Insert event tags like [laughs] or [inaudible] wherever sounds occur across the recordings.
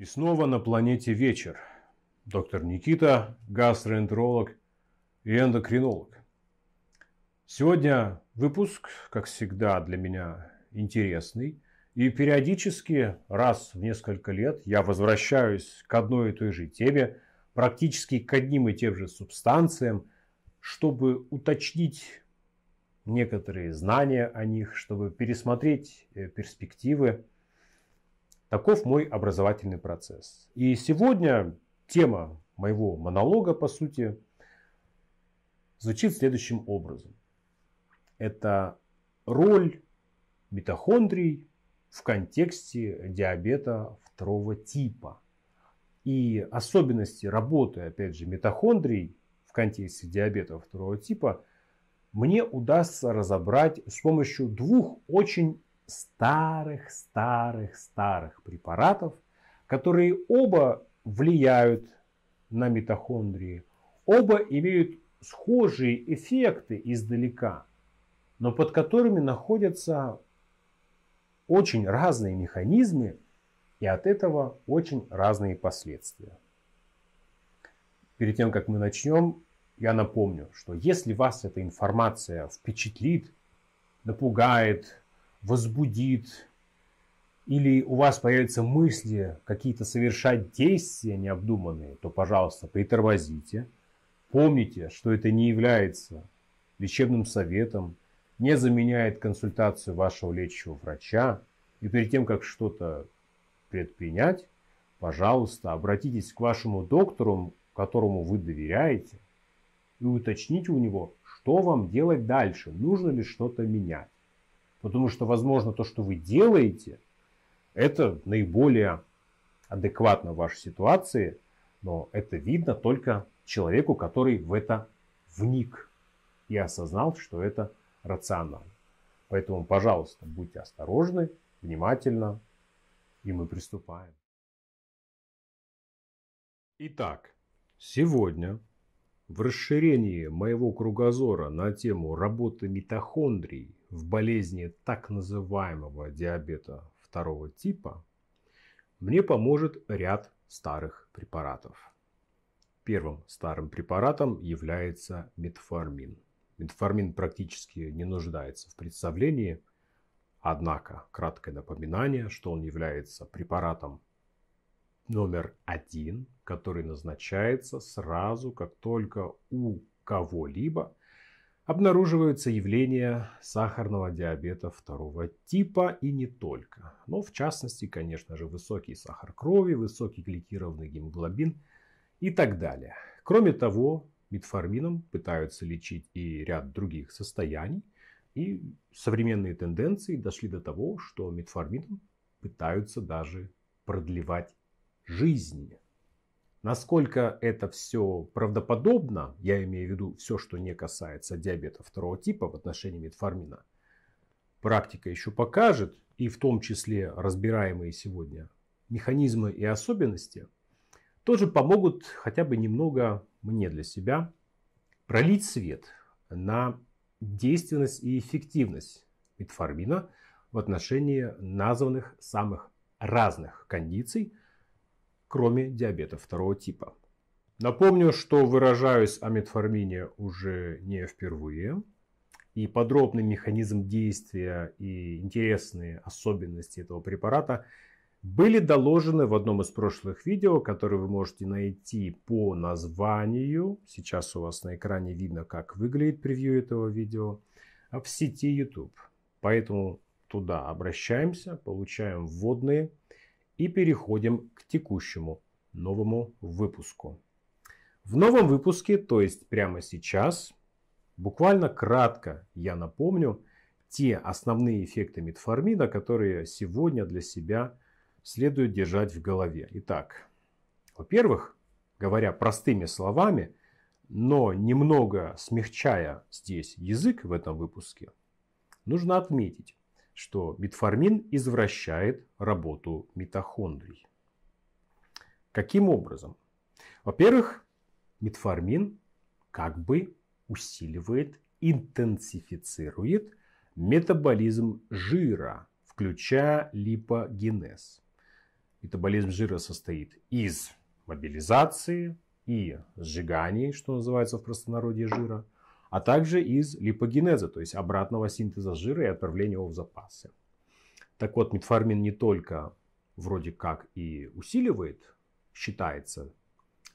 И снова на планете вечер. Доктор Никита, гастроэнтеролог и эндокринолог. Сегодня выпуск, как всегда, для меня интересный. И периодически, раз в несколько лет, я возвращаюсь к одной и той же теме, практически к одним и тем же субстанциям, чтобы уточнить некоторые знания о них, чтобы пересмотреть э, перспективы Таков мой образовательный процесс. И сегодня тема моего монолога, по сути, звучит следующим образом. Это роль митохондрий в контексте диабета второго типа. И особенности работы, опять же, митохондрий в контексте диабета второго типа мне удастся разобрать с помощью двух очень старых-старых-старых препаратов, которые оба влияют на митохондрии, оба имеют схожие эффекты издалека, но под которыми находятся очень разные механизмы и от этого очень разные последствия. Перед тем, как мы начнем, я напомню, что если вас эта информация впечатлит, напугает, возбудит, или у вас появятся мысли какие-то совершать действия необдуманные, то, пожалуйста, притормозите. Помните, что это не является лечебным советом, не заменяет консультацию вашего лечащего врача. И перед тем, как что-то предпринять, пожалуйста, обратитесь к вашему доктору, которому вы доверяете, и уточните у него, что вам делать дальше, нужно ли что-то менять. Потому что, возможно, то, что вы делаете, это наиболее адекватно вашей ситуации, но это видно только человеку, который в это вник и осознал, что это рационально. Поэтому, пожалуйста, будьте осторожны, внимательно, и мы приступаем. Итак, сегодня в расширении моего кругозора на тему работы митохондрий в болезни так называемого диабета второго типа мне поможет ряд старых препаратов. Первым старым препаратом является метформин. Метформин практически не нуждается в представлении, однако краткое напоминание, что он является препаратом номер один, который назначается сразу, как только у кого-либо обнаруживаются явления сахарного диабета второго типа и не только. Но в частности, конечно же, высокий сахар крови, высокий гликированный гемоглобин и так далее. Кроме того, метформином пытаются лечить и ряд других состояний. И современные тенденции дошли до того, что метформином пытаются даже продлевать жизнь. Насколько это все правдоподобно, я имею в виду все, что не касается диабета второго типа в отношении метформина, практика еще покажет, и в том числе разбираемые сегодня механизмы и особенности, тоже помогут хотя бы немного мне для себя пролить свет на действенность и эффективность метформина в отношении названных самых разных кондиций – кроме диабета второго типа. Напомню, что выражаюсь о метформине уже не впервые. И подробный механизм действия и интересные особенности этого препарата были доложены в одном из прошлых видео, которое вы можете найти по названию. Сейчас у вас на экране видно, как выглядит превью этого видео а в сети YouTube. Поэтому туда обращаемся, получаем вводные и переходим к текущему новому выпуску. В новом выпуске, то есть прямо сейчас, буквально кратко я напомню те основные эффекты метформина, которые сегодня для себя следует держать в голове. Итак, во-первых, говоря простыми словами, но немного смягчая здесь язык в этом выпуске, нужно отметить, что метформин извращает работу митохондрий. Каким образом? Во-первых, метформин как бы усиливает, интенсифицирует метаболизм жира, включая липогенез. Метаболизм жира состоит из мобилизации и сжигания, что называется в простонародье жира – а также из липогенеза, то есть обратного синтеза жира и отправления его в запасы. Так вот, метформин не только вроде как и усиливает, считается,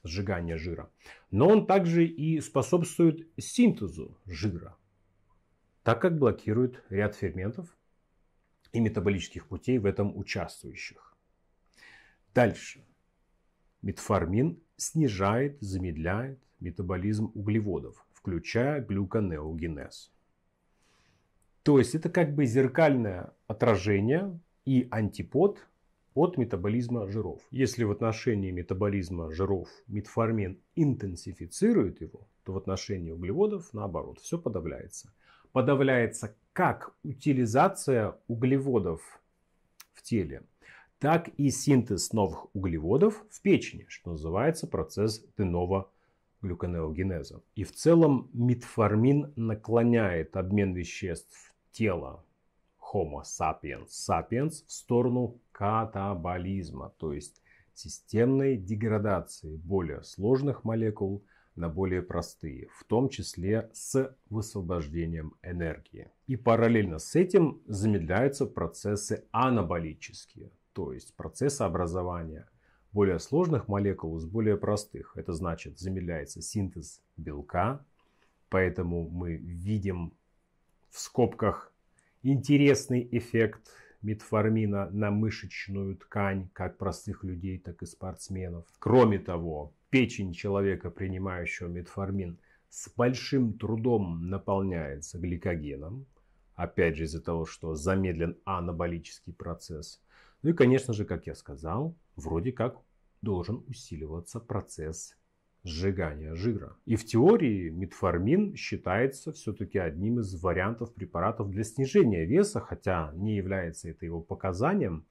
сжигание жира, но он также и способствует синтезу жира, так как блокирует ряд ферментов и метаболических путей в этом участвующих. Дальше. Метформин снижает, замедляет метаболизм углеводов, включая глюконеогенез. То есть это как бы зеркальное отражение и антипод от метаболизма жиров. Если в отношении метаболизма жиров метформин интенсифицирует его, то в отношении углеводов наоборот, все подавляется. Подавляется как утилизация углеводов в теле, так и синтез новых углеводов в печени, что называется процесс Денова глюконеогенеза. И в целом метформин наклоняет обмен веществ тела Homo sapiens sapiens в сторону катаболизма, то есть системной деградации более сложных молекул на более простые, в том числе с высвобождением энергии. И параллельно с этим замедляются процессы анаболические, то есть процессы образования более сложных молекул с более простых. Это значит, замедляется синтез белка, поэтому мы видим в скобках интересный эффект метформина на мышечную ткань как простых людей, так и спортсменов. Кроме того, печень человека, принимающего метформин, с большим трудом наполняется гликогеном, опять же из-за того, что замедлен анаболический процесс. Ну и, конечно же, как я сказал, вроде как должен усиливаться процесс сжигания жира. И в теории метформин считается все-таки одним из вариантов препаратов для снижения веса, хотя не является это его показанием.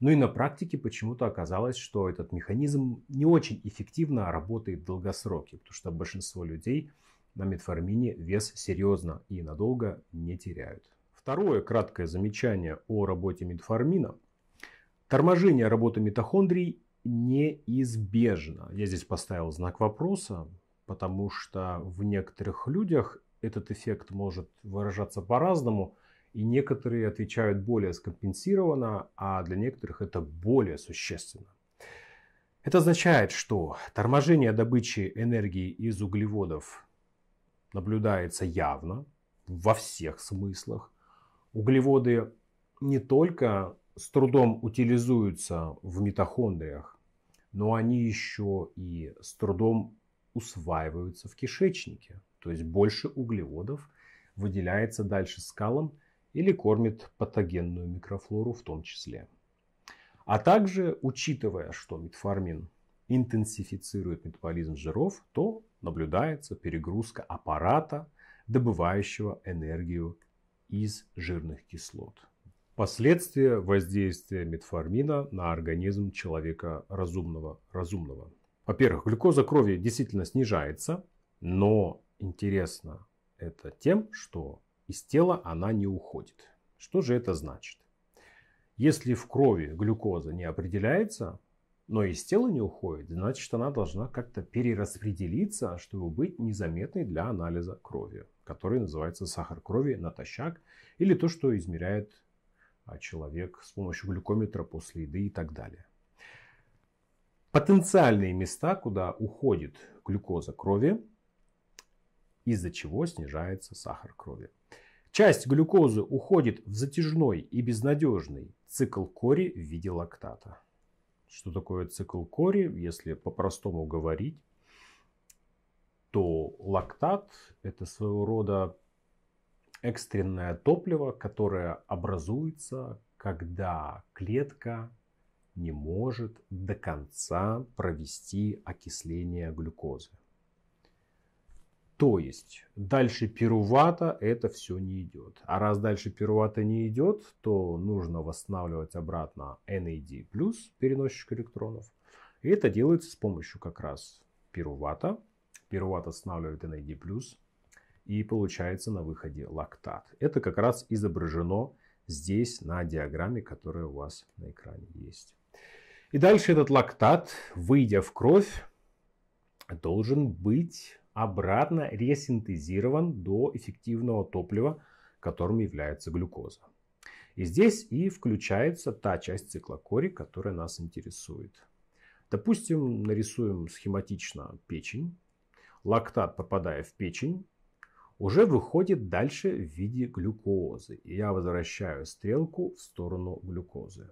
Ну и на практике почему-то оказалось, что этот механизм не очень эффективно работает в долгосроке, потому что большинство людей на метформине вес серьезно и надолго не теряют. Второе краткое замечание о работе метформина. Торможение работы митохондрий неизбежно. Я здесь поставил знак вопроса, потому что в некоторых людях этот эффект может выражаться по-разному, и некоторые отвечают более скомпенсированно, а для некоторых это более существенно. Это означает, что торможение добычи энергии из углеводов наблюдается явно, во всех смыслах. Углеводы не только с трудом утилизуются в митохондриях, но они еще и с трудом усваиваются в кишечнике. То есть больше углеводов выделяется дальше скалам или кормит патогенную микрофлору в том числе. А также, учитывая, что метформин интенсифицирует метаболизм жиров, то наблюдается перегрузка аппарата, добывающего энергию из жирных кислот. Последствия воздействия метформина на организм человека разумного. разумного. Во-первых, глюкоза крови действительно снижается, но интересно это тем, что из тела она не уходит. Что же это значит? Если в крови глюкоза не определяется, но из тела не уходит, значит она должна как-то перераспределиться, чтобы быть незаметной для анализа крови, который называется сахар крови натощак или то, что измеряет а человек с помощью глюкометра после еды и так далее. Потенциальные места, куда уходит глюкоза крови, из-за чего снижается сахар крови. Часть глюкозы уходит в затяжной и безнадежный цикл кори в виде лактата. Что такое цикл кори, если по-простому говорить, то лактат это своего рода экстренное топливо, которое образуется, когда клетка не может до конца провести окисление глюкозы. То есть дальше пирувата это все не идет. А раз дальше пирувата не идет, то нужно восстанавливать обратно NAD+, переносчик электронов. И это делается с помощью как раз пирувата. Пируват останавливает NAD+, и получается на выходе лактат. Это как раз изображено здесь на диаграмме, которая у вас на экране есть. И дальше этот лактат, выйдя в кровь, должен быть обратно ресинтезирован до эффективного топлива, которым является глюкоза. И здесь и включается та часть цикла кори, которая нас интересует. Допустим, нарисуем схематично печень. Лактат, попадая в печень, уже выходит дальше в виде глюкозы. И я возвращаю стрелку в сторону глюкозы.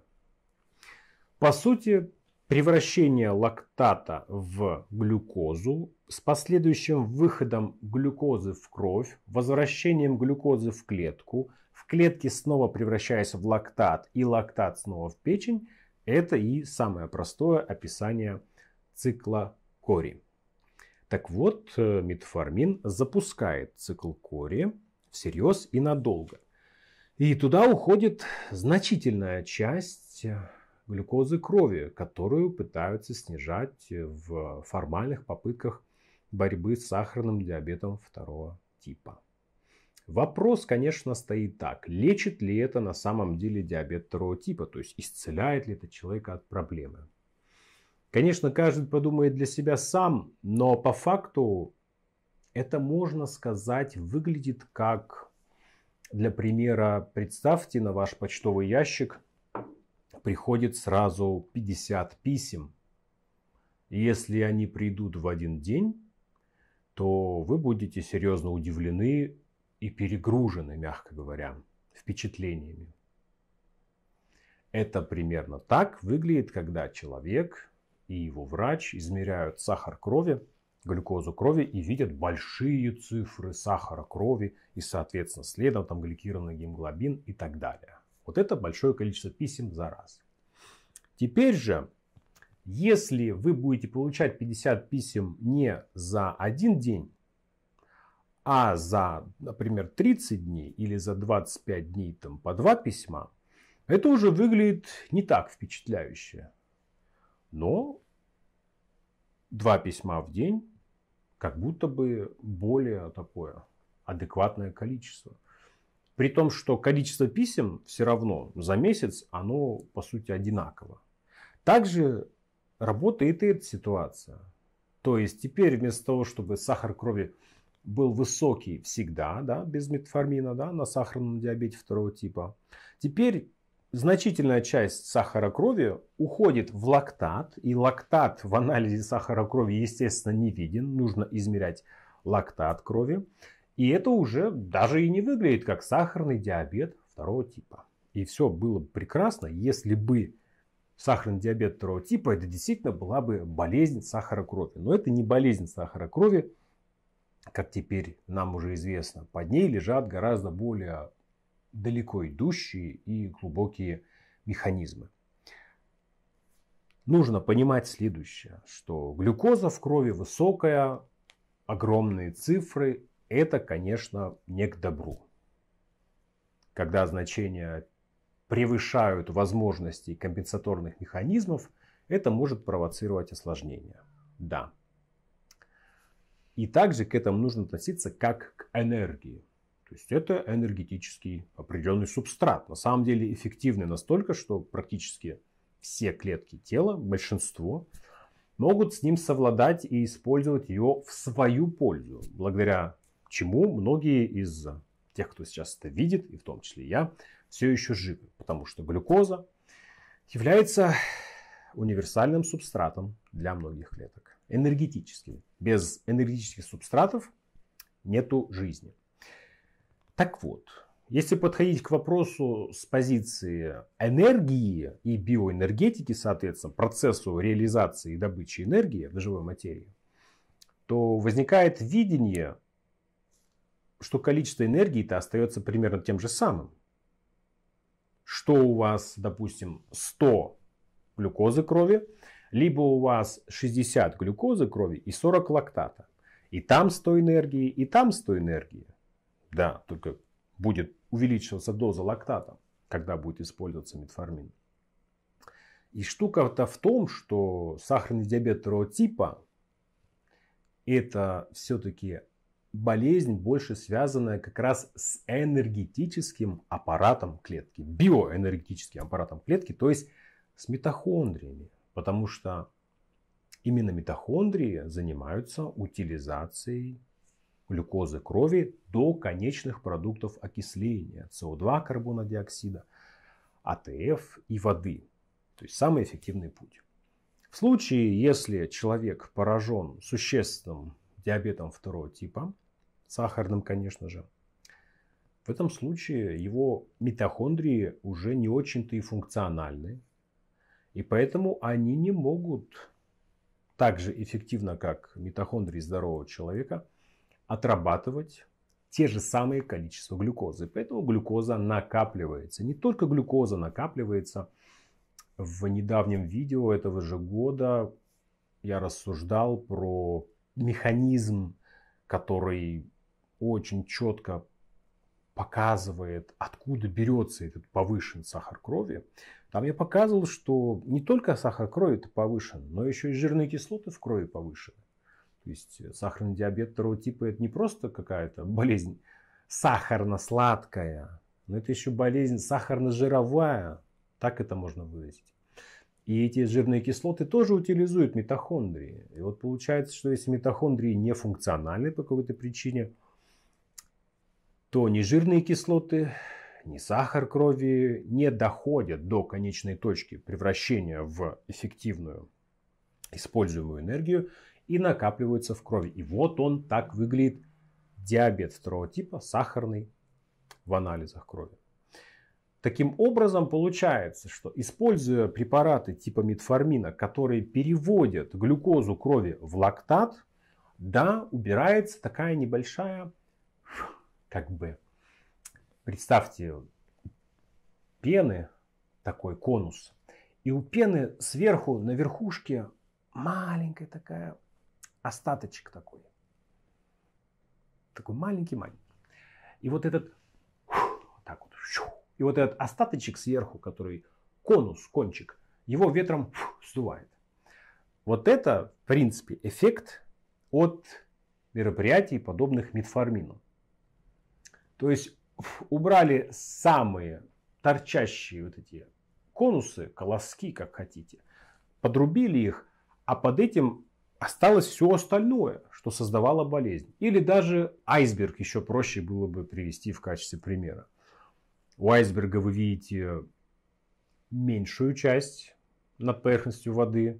По сути, превращение лактата в глюкозу с последующим выходом глюкозы в кровь, возвращением глюкозы в клетку, в клетке снова превращаясь в лактат и лактат снова в печень, это и самое простое описание цикла кори. Так вот, э, метформин запускает цикл кори всерьез и надолго. И туда уходит значительная часть э, глюкозы крови, которую пытаются снижать э, в формальных попытках борьбы с сахарным диабетом второго типа. Вопрос, конечно, стоит так. Лечит ли это на самом деле диабет второго типа? То есть исцеляет ли это человека от проблемы? Конечно, каждый подумает для себя сам, но по факту это, можно сказать, выглядит как, для примера, представьте, на ваш почтовый ящик приходит сразу 50 писем. Если они придут в один день, то вы будете серьезно удивлены и перегружены, мягко говоря, впечатлениями. Это примерно так выглядит, когда человек и его врач измеряют сахар крови, глюкозу крови и видят большие цифры сахара крови и, соответственно, следом там гликированный гемоглобин и так далее. Вот это большое количество писем за раз. Теперь же, если вы будете получать 50 писем не за один день, а за, например, 30 дней или за 25 дней там, по два письма, это уже выглядит не так впечатляюще. Но два письма в день как будто бы более такое адекватное количество. При том, что количество писем все равно за месяц оно по сути одинаково. Также работает и эта ситуация. То есть теперь вместо того, чтобы сахар крови был высокий всегда, да, без метформина, да, на сахарном диабете второго типа, теперь значительная часть сахара крови уходит в лактат, и лактат в анализе сахара крови, естественно, не виден, нужно измерять лактат крови. И это уже даже и не выглядит как сахарный диабет второго типа. И все было бы прекрасно, если бы сахарный диабет второго типа, это действительно была бы болезнь сахара крови. Но это не болезнь сахара крови, как теперь нам уже известно. Под ней лежат гораздо более далеко идущие и глубокие механизмы. Нужно понимать следующее, что глюкоза в крови высокая, огромные цифры, это, конечно, не к добру. Когда значения превышают возможности компенсаторных механизмов, это может провоцировать осложнения. Да. И также к этому нужно относиться как к энергии. То есть это энергетический определенный субстрат. На самом деле эффективный настолько, что практически все клетки тела, большинство, могут с ним совладать и использовать его в свою пользу. Благодаря чему многие из тех, кто сейчас это видит, и в том числе я, все еще живы. Потому что глюкоза является универсальным субстратом для многих клеток. Энергетическим. Без энергетических субстратов нету жизни. Так вот, если подходить к вопросу с позиции энергии и биоэнергетики, соответственно, процессу реализации и добычи энергии в живой материи, то возникает видение, что количество энергии-то остается примерно тем же самым. Что у вас, допустим, 100 глюкозы крови, либо у вас 60 глюкозы крови и 40 лактата. И там 100 энергии, и там 100 энергии. Да, только будет увеличиваться доза лактата, когда будет использоваться метформин. И штука-то в том, что сахарный диабет второго типа – это все-таки болезнь, больше связанная как раз с энергетическим аппаратом клетки, биоэнергетическим аппаратом клетки, то есть с митохондриями. Потому что именно митохондрии занимаются утилизацией глюкозы крови до конечных продуктов окисления, СО2, карбонодиоксида, АТФ и воды. То есть самый эффективный путь. В случае, если человек поражен существенным диабетом второго типа, сахарным, конечно же, в этом случае его митохондрии уже не очень-то и функциональны, и поэтому они не могут так же эффективно, как митохондрии здорового человека, отрабатывать те же самые количество глюкозы. Поэтому глюкоза накапливается. Не только глюкоза накапливается. В недавнем видео этого же года я рассуждал про механизм, который очень четко показывает, откуда берется этот повышенный сахар крови. Там я показывал, что не только сахар крови повышен, но еще и жирные кислоты в крови повышены. То есть э, сахарный диабет второго типа это не просто какая-то болезнь сахарно-сладкая, но это еще болезнь сахарно-жировая, так это можно выразить. И эти жирные кислоты тоже утилизуют митохондрии. И вот получается, что если митохондрии не функциональны по какой-то причине, то ни жирные кислоты, ни сахар крови не доходят до конечной точки превращения в эффективную используемую энергию, и накапливаются в крови. И вот он так выглядит диабет второго типа, сахарный, в анализах крови. Таким образом, получается, что используя препараты типа метформина, которые переводят глюкозу крови в лактат, да, убирается такая небольшая, как бы, представьте, пены, такой конус. И у пены сверху на верхушке маленькая такая остаточек такой. Такой маленький-маленький. И вот этот вот так вот, и вот этот остаточек сверху, который конус, кончик, его ветром сдувает. Вот это, в принципе, эффект от мероприятий, подобных метформину. То есть убрали самые торчащие вот эти конусы, колоски, как хотите, подрубили их, а под этим осталось все остальное, что создавало болезнь. Или даже айсберг еще проще было бы привести в качестве примера. У айсберга вы видите меньшую часть над поверхностью воды.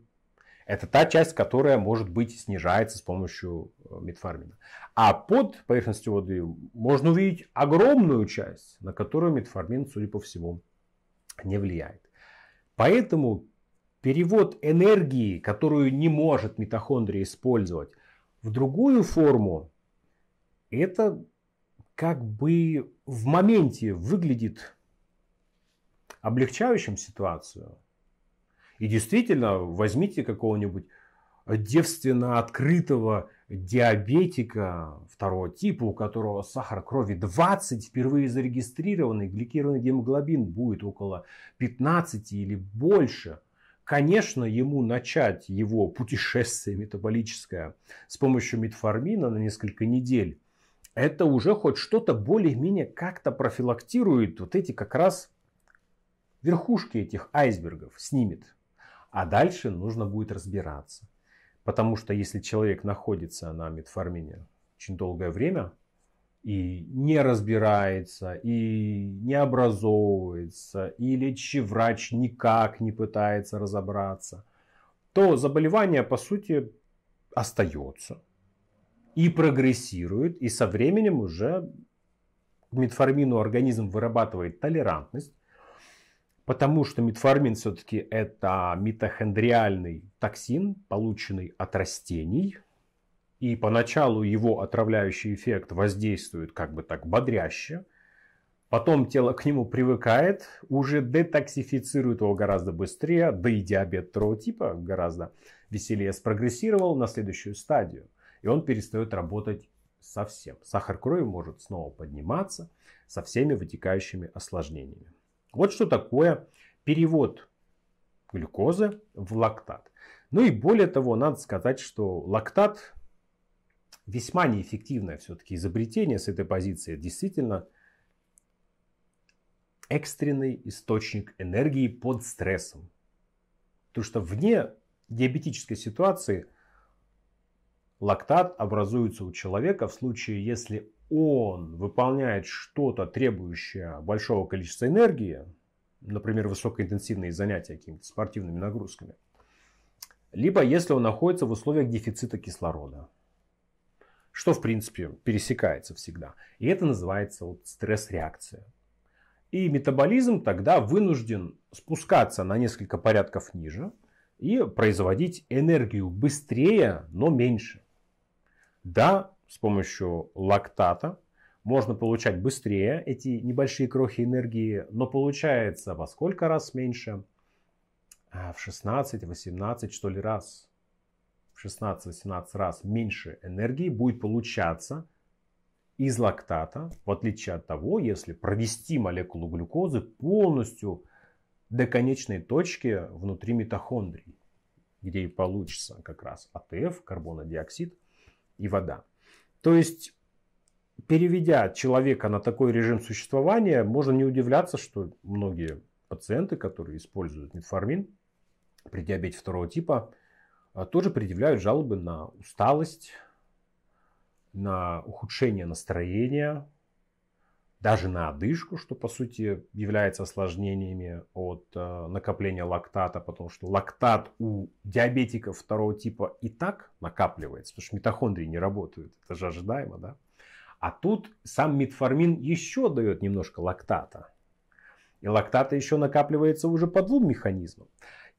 Это та часть, которая, может быть, снижается с помощью э, метформина. А под поверхностью воды можно увидеть огромную часть, на которую метформин, судя по всему, не влияет. Поэтому перевод энергии, которую не может митохондрия использовать, в другую форму, это как бы в моменте выглядит облегчающим ситуацию. И действительно, возьмите какого-нибудь девственно открытого диабетика второго типа, у которого сахар крови 20, впервые зарегистрированный, гликированный гемоглобин будет около 15 или больше – Конечно, ему начать его путешествие метаболическое с помощью метформина на несколько недель, это уже хоть что-то более-менее как-то профилактирует вот эти как раз верхушки этих айсбергов, снимет. А дальше нужно будет разбираться. Потому что если человек находится на метформине очень долгое время, и не разбирается, и не образовывается, или лечащий врач никак не пытается разобраться, то заболевание, по сути, остается и прогрессирует, и со временем уже к метформину организм вырабатывает толерантность, потому что метформин все-таки это митохондриальный токсин, полученный от растений – и поначалу его отравляющий эффект воздействует как бы так бодряще, Потом тело к нему привыкает, уже детоксифицирует его гораздо быстрее, да и диабет второго типа гораздо веселее спрогрессировал на следующую стадию. И он перестает работать совсем. Сахар крови может снова подниматься со всеми вытекающими осложнениями. Вот что такое перевод глюкозы в лактат. Ну и более того, надо сказать, что лактат весьма неэффективное все-таки изобретение с этой позиции. Действительно, экстренный источник энергии под стрессом. Потому что вне диабетической ситуации лактат образуется у человека в случае, если он выполняет что-то, требующее большого количества энергии, например, высокоинтенсивные занятия какими-то спортивными нагрузками, либо если он находится в условиях дефицита кислорода что в принципе пересекается всегда. И это называется вот стресс-реакция. И метаболизм тогда вынужден спускаться на несколько порядков ниже и производить энергию быстрее, но меньше. Да, с помощью лактата можно получать быстрее эти небольшие крохи энергии, но получается во сколько раз меньше? А, в 16-18 что ли раз в 16-18 раз меньше энергии будет получаться из лактата, в отличие от того, если провести молекулу глюкозы полностью до конечной точки внутри митохондрии, где и получится как раз АТФ, карбонодиоксид и вода. То есть, переведя человека на такой режим существования, можно не удивляться, что многие пациенты, которые используют метформин при диабете второго типа, а, тоже предъявляют жалобы на усталость, на ухудшение настроения, даже на одышку, что по сути является осложнениями от э, накопления лактата, потому что лактат у диабетиков второго типа и так накапливается, потому что митохондрии не работают, это же ожидаемо, да? А тут сам метформин еще дает немножко лактата. И лактата еще накапливается уже по двум механизмам.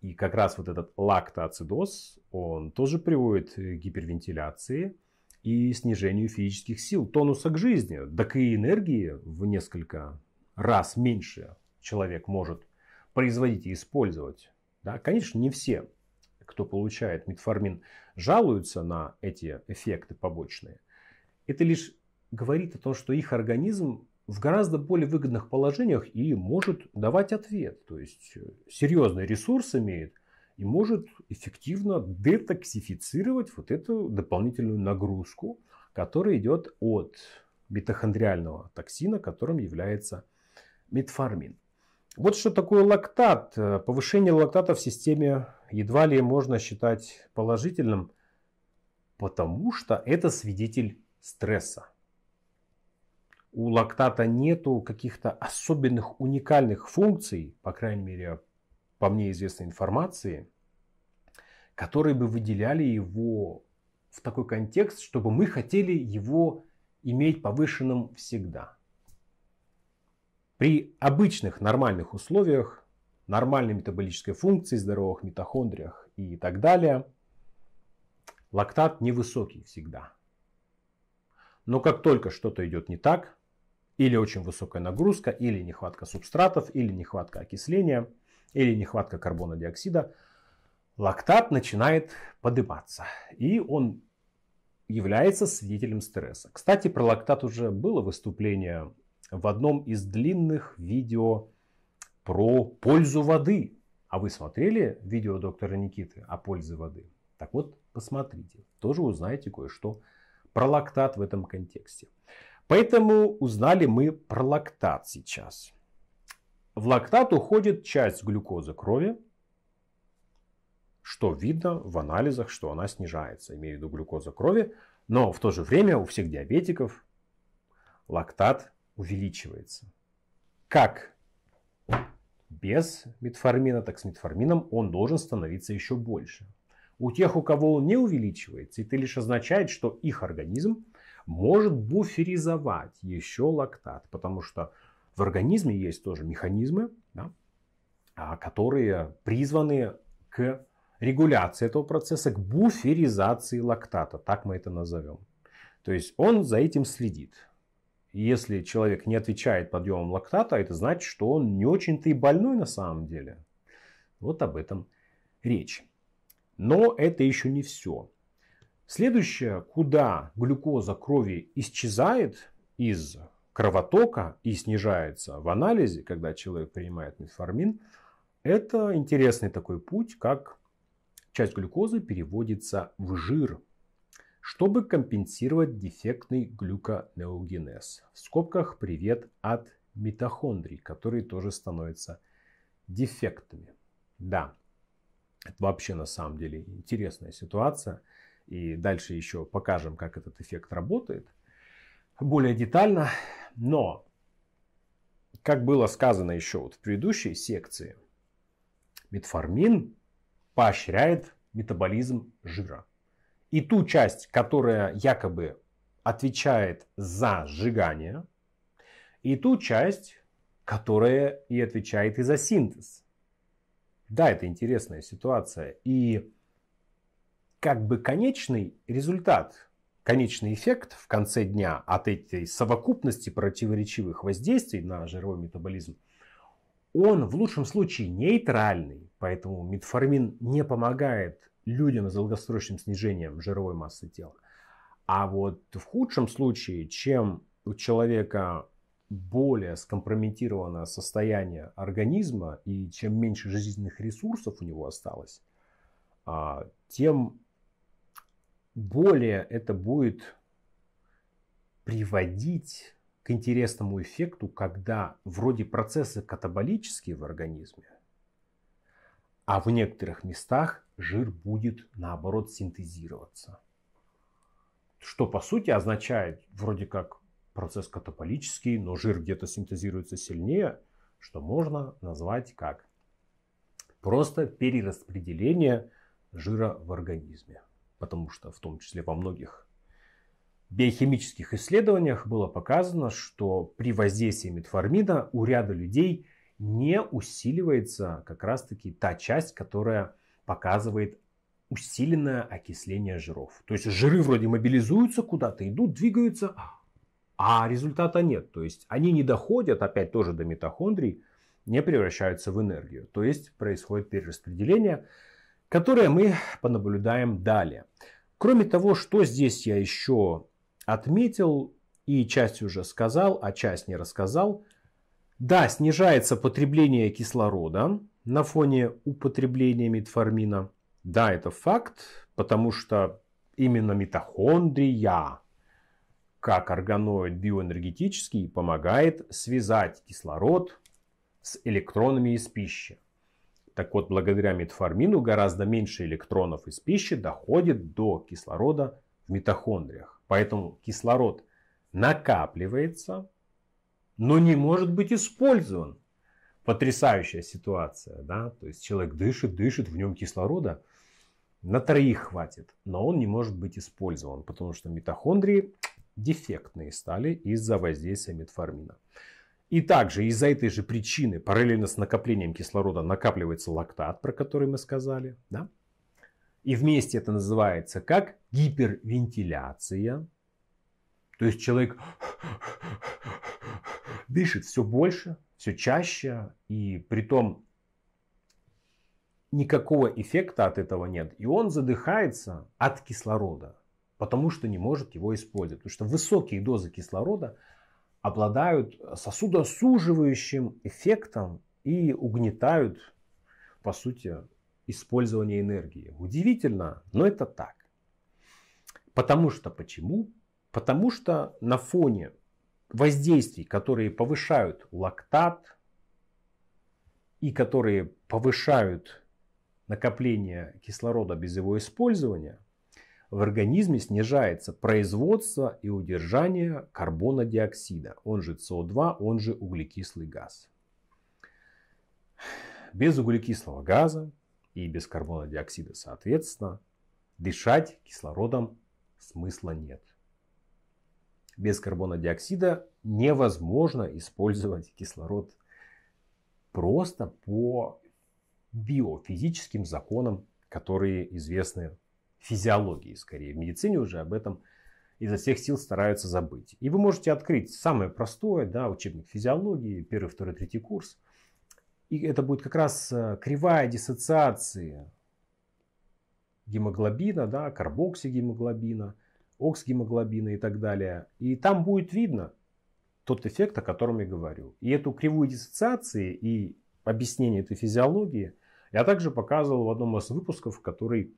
И как раз вот этот лактоацидоз, он тоже приводит к гипервентиляции и снижению физических сил, тонуса к жизни. Так и энергии в несколько раз меньше человек может производить и использовать. Да? Конечно, не все, кто получает метформин, жалуются на эти эффекты побочные. Это лишь говорит о том, что их организм в гораздо более выгодных положениях и может давать ответ. То есть э, серьезный ресурс имеет и может эффективно детоксифицировать вот эту дополнительную нагрузку, которая идет от митохондриального токсина, которым является метформин. Вот что такое лактат. Э, повышение лактата в системе едва ли можно считать положительным, потому что это свидетель стресса у лактата нету каких-то особенных уникальных функций, по крайней мере, по мне известной информации, которые бы выделяли его в такой контекст, чтобы мы хотели его иметь повышенным всегда. При обычных нормальных условиях, нормальной метаболической функции, здоровых митохондриях и так далее, лактат невысокий всегда. Но как только что-то идет не так, или очень высокая нагрузка, или нехватка субстратов, или нехватка окисления, или нехватка карбонодиоксида. Лактат начинает подниматься, и он является свидетелем стресса. Кстати, про лактат уже было выступление в одном из длинных видео про пользу воды. А вы смотрели видео доктора Никиты о пользе воды? Так вот, посмотрите, тоже узнаете кое-что про лактат в этом контексте. Поэтому узнали мы про лактат сейчас. В лактат уходит часть глюкозы крови, что видно в анализах, что она снижается, имею в виду глюкоза крови, но в то же время у всех диабетиков лактат увеличивается. Как? Без метформина, так с метформином он должен становиться еще больше. У тех, у кого он не увеличивается, это лишь означает, что их организм – может буферизовать еще лактат, потому что в организме есть тоже механизмы, да, а, которые призваны к регуляции этого процесса, к буферизации лактата, так мы это назовем. То есть он за этим следит. Если человек не отвечает подъемом лактата, это значит, что он не очень-то и больной на самом деле. Вот об этом речь. Но это еще не все. Следующее, куда глюкоза крови исчезает из кровотока и снижается в анализе, когда человек принимает метформин, это интересный такой путь, как часть глюкозы переводится в жир, чтобы компенсировать дефектный глюконеогенез. В скобках привет от митохондрий, которые тоже становятся дефектами. Да, это вообще на самом деле интересная ситуация – и дальше еще покажем, как этот эффект работает более детально. Но, как было сказано еще вот в предыдущей секции, метформин поощряет метаболизм жира. И ту часть, которая якобы отвечает за сжигание, и ту часть, которая и отвечает и за синтез. Да, это интересная ситуация. И как бы конечный результат, конечный эффект в конце дня от этой совокупности противоречивых воздействий на жировой метаболизм, он в лучшем случае нейтральный, поэтому метформин не помогает людям с долгосрочным снижением жировой массы тела. А вот в худшем случае, чем у человека более скомпрометировано состояние организма и чем меньше жизненных ресурсов у него осталось, а, тем более это будет приводить к интересному эффекту, когда вроде процессы катаболические в организме, а в некоторых местах жир будет наоборот синтезироваться. Что по сути означает вроде как процесс катаболический, но жир где-то синтезируется сильнее, что можно назвать как просто перераспределение жира в организме потому что в том числе во многих биохимических исследованиях было показано, что при воздействии метформина у ряда людей не усиливается как раз-таки та часть, которая показывает усиленное окисление жиров. То есть жиры вроде мобилизуются куда-то, идут, двигаются, а результата нет. То есть они не доходят опять тоже до митохондрий, не превращаются в энергию. То есть происходит перераспределение которое мы понаблюдаем далее. Кроме того, что здесь я еще отметил и часть уже сказал, а часть не рассказал. Да, снижается потребление кислорода на фоне употребления метформина. Да, это факт, потому что именно митохондрия, как органоид биоэнергетический, помогает связать кислород с электронами из пищи. Так вот, благодаря метформину гораздо меньше электронов из пищи доходит до кислорода в митохондриях. Поэтому кислород накапливается, но не может быть использован. Потрясающая ситуация, да? То есть человек дышит, дышит, в нем кислорода на троих хватит, но он не может быть использован, потому что митохондрии дефектные стали из-за воздействия метформина. И также из-за этой же причины параллельно с накоплением кислорода накапливается лактат, про который мы сказали. Да? И вместе это называется как гипервентиляция. То есть человек дышит все больше, все чаще, и при том никакого эффекта от этого нет. И он задыхается от кислорода, потому что не может его использовать. Потому что высокие дозы кислорода – обладают сосудосуживающим эффектом и угнетают, по сути, использование энергии. Удивительно, но это так. Потому что почему? Потому что на фоне воздействий, которые повышают лактат и которые повышают накопление кислорода без его использования – в организме снижается производство и удержание карбонодиоксида, он же СО2, он же углекислый газ. Без углекислого газа и без карбонодиоксида, соответственно, дышать кислородом смысла нет. Без карбонодиоксида невозможно использовать кислород просто по биофизическим законам, которые известны физиологии скорее. В медицине уже об этом изо всех сил стараются забыть. И вы можете открыть самое простое, да, учебник физиологии, первый, второй, третий курс. И это будет как раз э, кривая диссоциации гемоглобина, да, карбоксигемоглобина, оксгемоглобина и так далее. И там будет видно тот эффект, о котором я говорю. И эту кривую диссоциации и объяснение этой физиологии я также показывал в одном из выпусков, который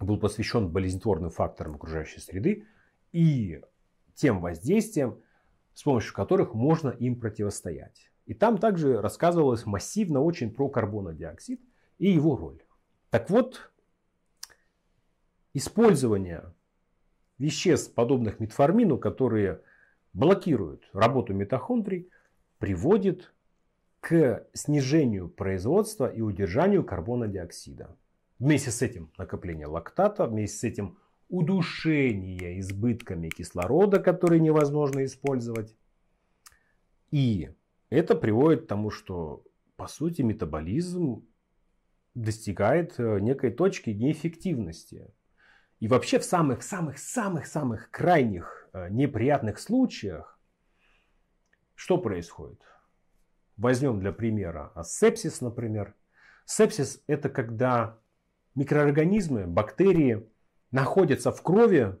был посвящен болезнетворным факторам окружающей среды и тем воздействиям, с помощью которых можно им противостоять. И там также рассказывалось массивно очень про карбонодиоксид и его роль. Так вот, использование веществ, подобных метформину, которые блокируют работу митохондрий, приводит к снижению производства и удержанию карбонодиоксида. Вместе с этим накопление лактата, вместе с этим удушение избытками кислорода, которые невозможно использовать. И это приводит к тому, что, по сути, метаболизм достигает э, некой точки неэффективности. И вообще в самых-самых-самых-самых крайних э, неприятных случаях что происходит? Возьмем для примера сепсис, например. Сепсис – это когда микроорганизмы, бактерии находятся в крови,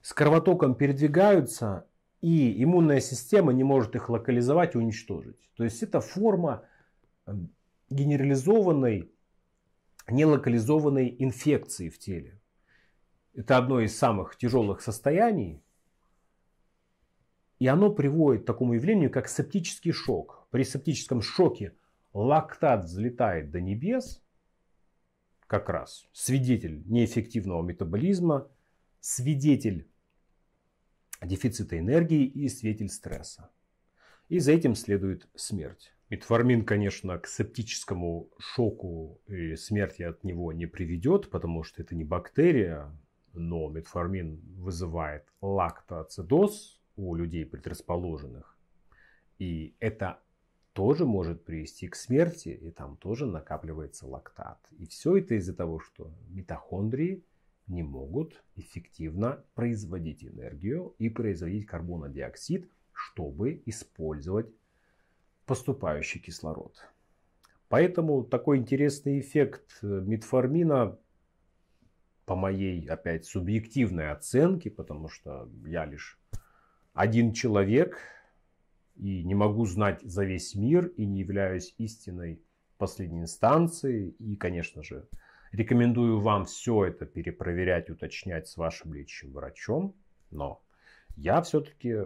с кровотоком передвигаются, и иммунная система не может их локализовать и уничтожить. То есть это форма эм, генерализованной, нелокализованной инфекции в теле. Это одно из самых тяжелых состояний, и оно приводит к такому явлению, как септический шок. При септическом шоке лактат взлетает до небес – как раз свидетель неэффективного метаболизма, свидетель дефицита энергии и свидетель стресса. И за этим следует смерть. Метформин, конечно, к септическому шоку и смерти от него не приведет, потому что это не бактерия, но метформин вызывает лактоацидоз у людей предрасположенных. И это тоже может привести к смерти, и там тоже накапливается лактат. И все это из-за того, что митохондрии не могут эффективно производить энергию и производить карбонодиоксид, чтобы использовать поступающий кислород. Поэтому такой интересный эффект э, метформина по моей, опять, субъективной оценке, потому что я лишь один человек – и не могу знать за весь мир, и не являюсь истиной последней инстанции. И, конечно же, рекомендую вам все это перепроверять, уточнять с вашим личным врачом. Но я все-таки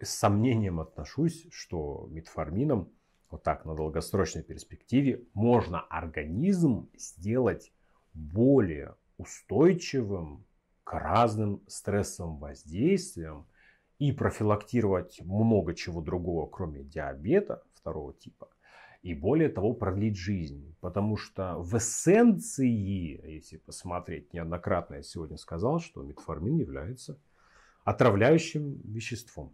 с сомнением отношусь, что метформином вот так на долгосрочной перспективе можно организм сделать более устойчивым к разным стрессовым воздействиям – и профилактировать много чего другого, кроме диабета второго типа, и более того продлить жизнь. Потому что в эссенции, если посмотреть, неоднократно я сегодня сказал, что метформин является отравляющим веществом.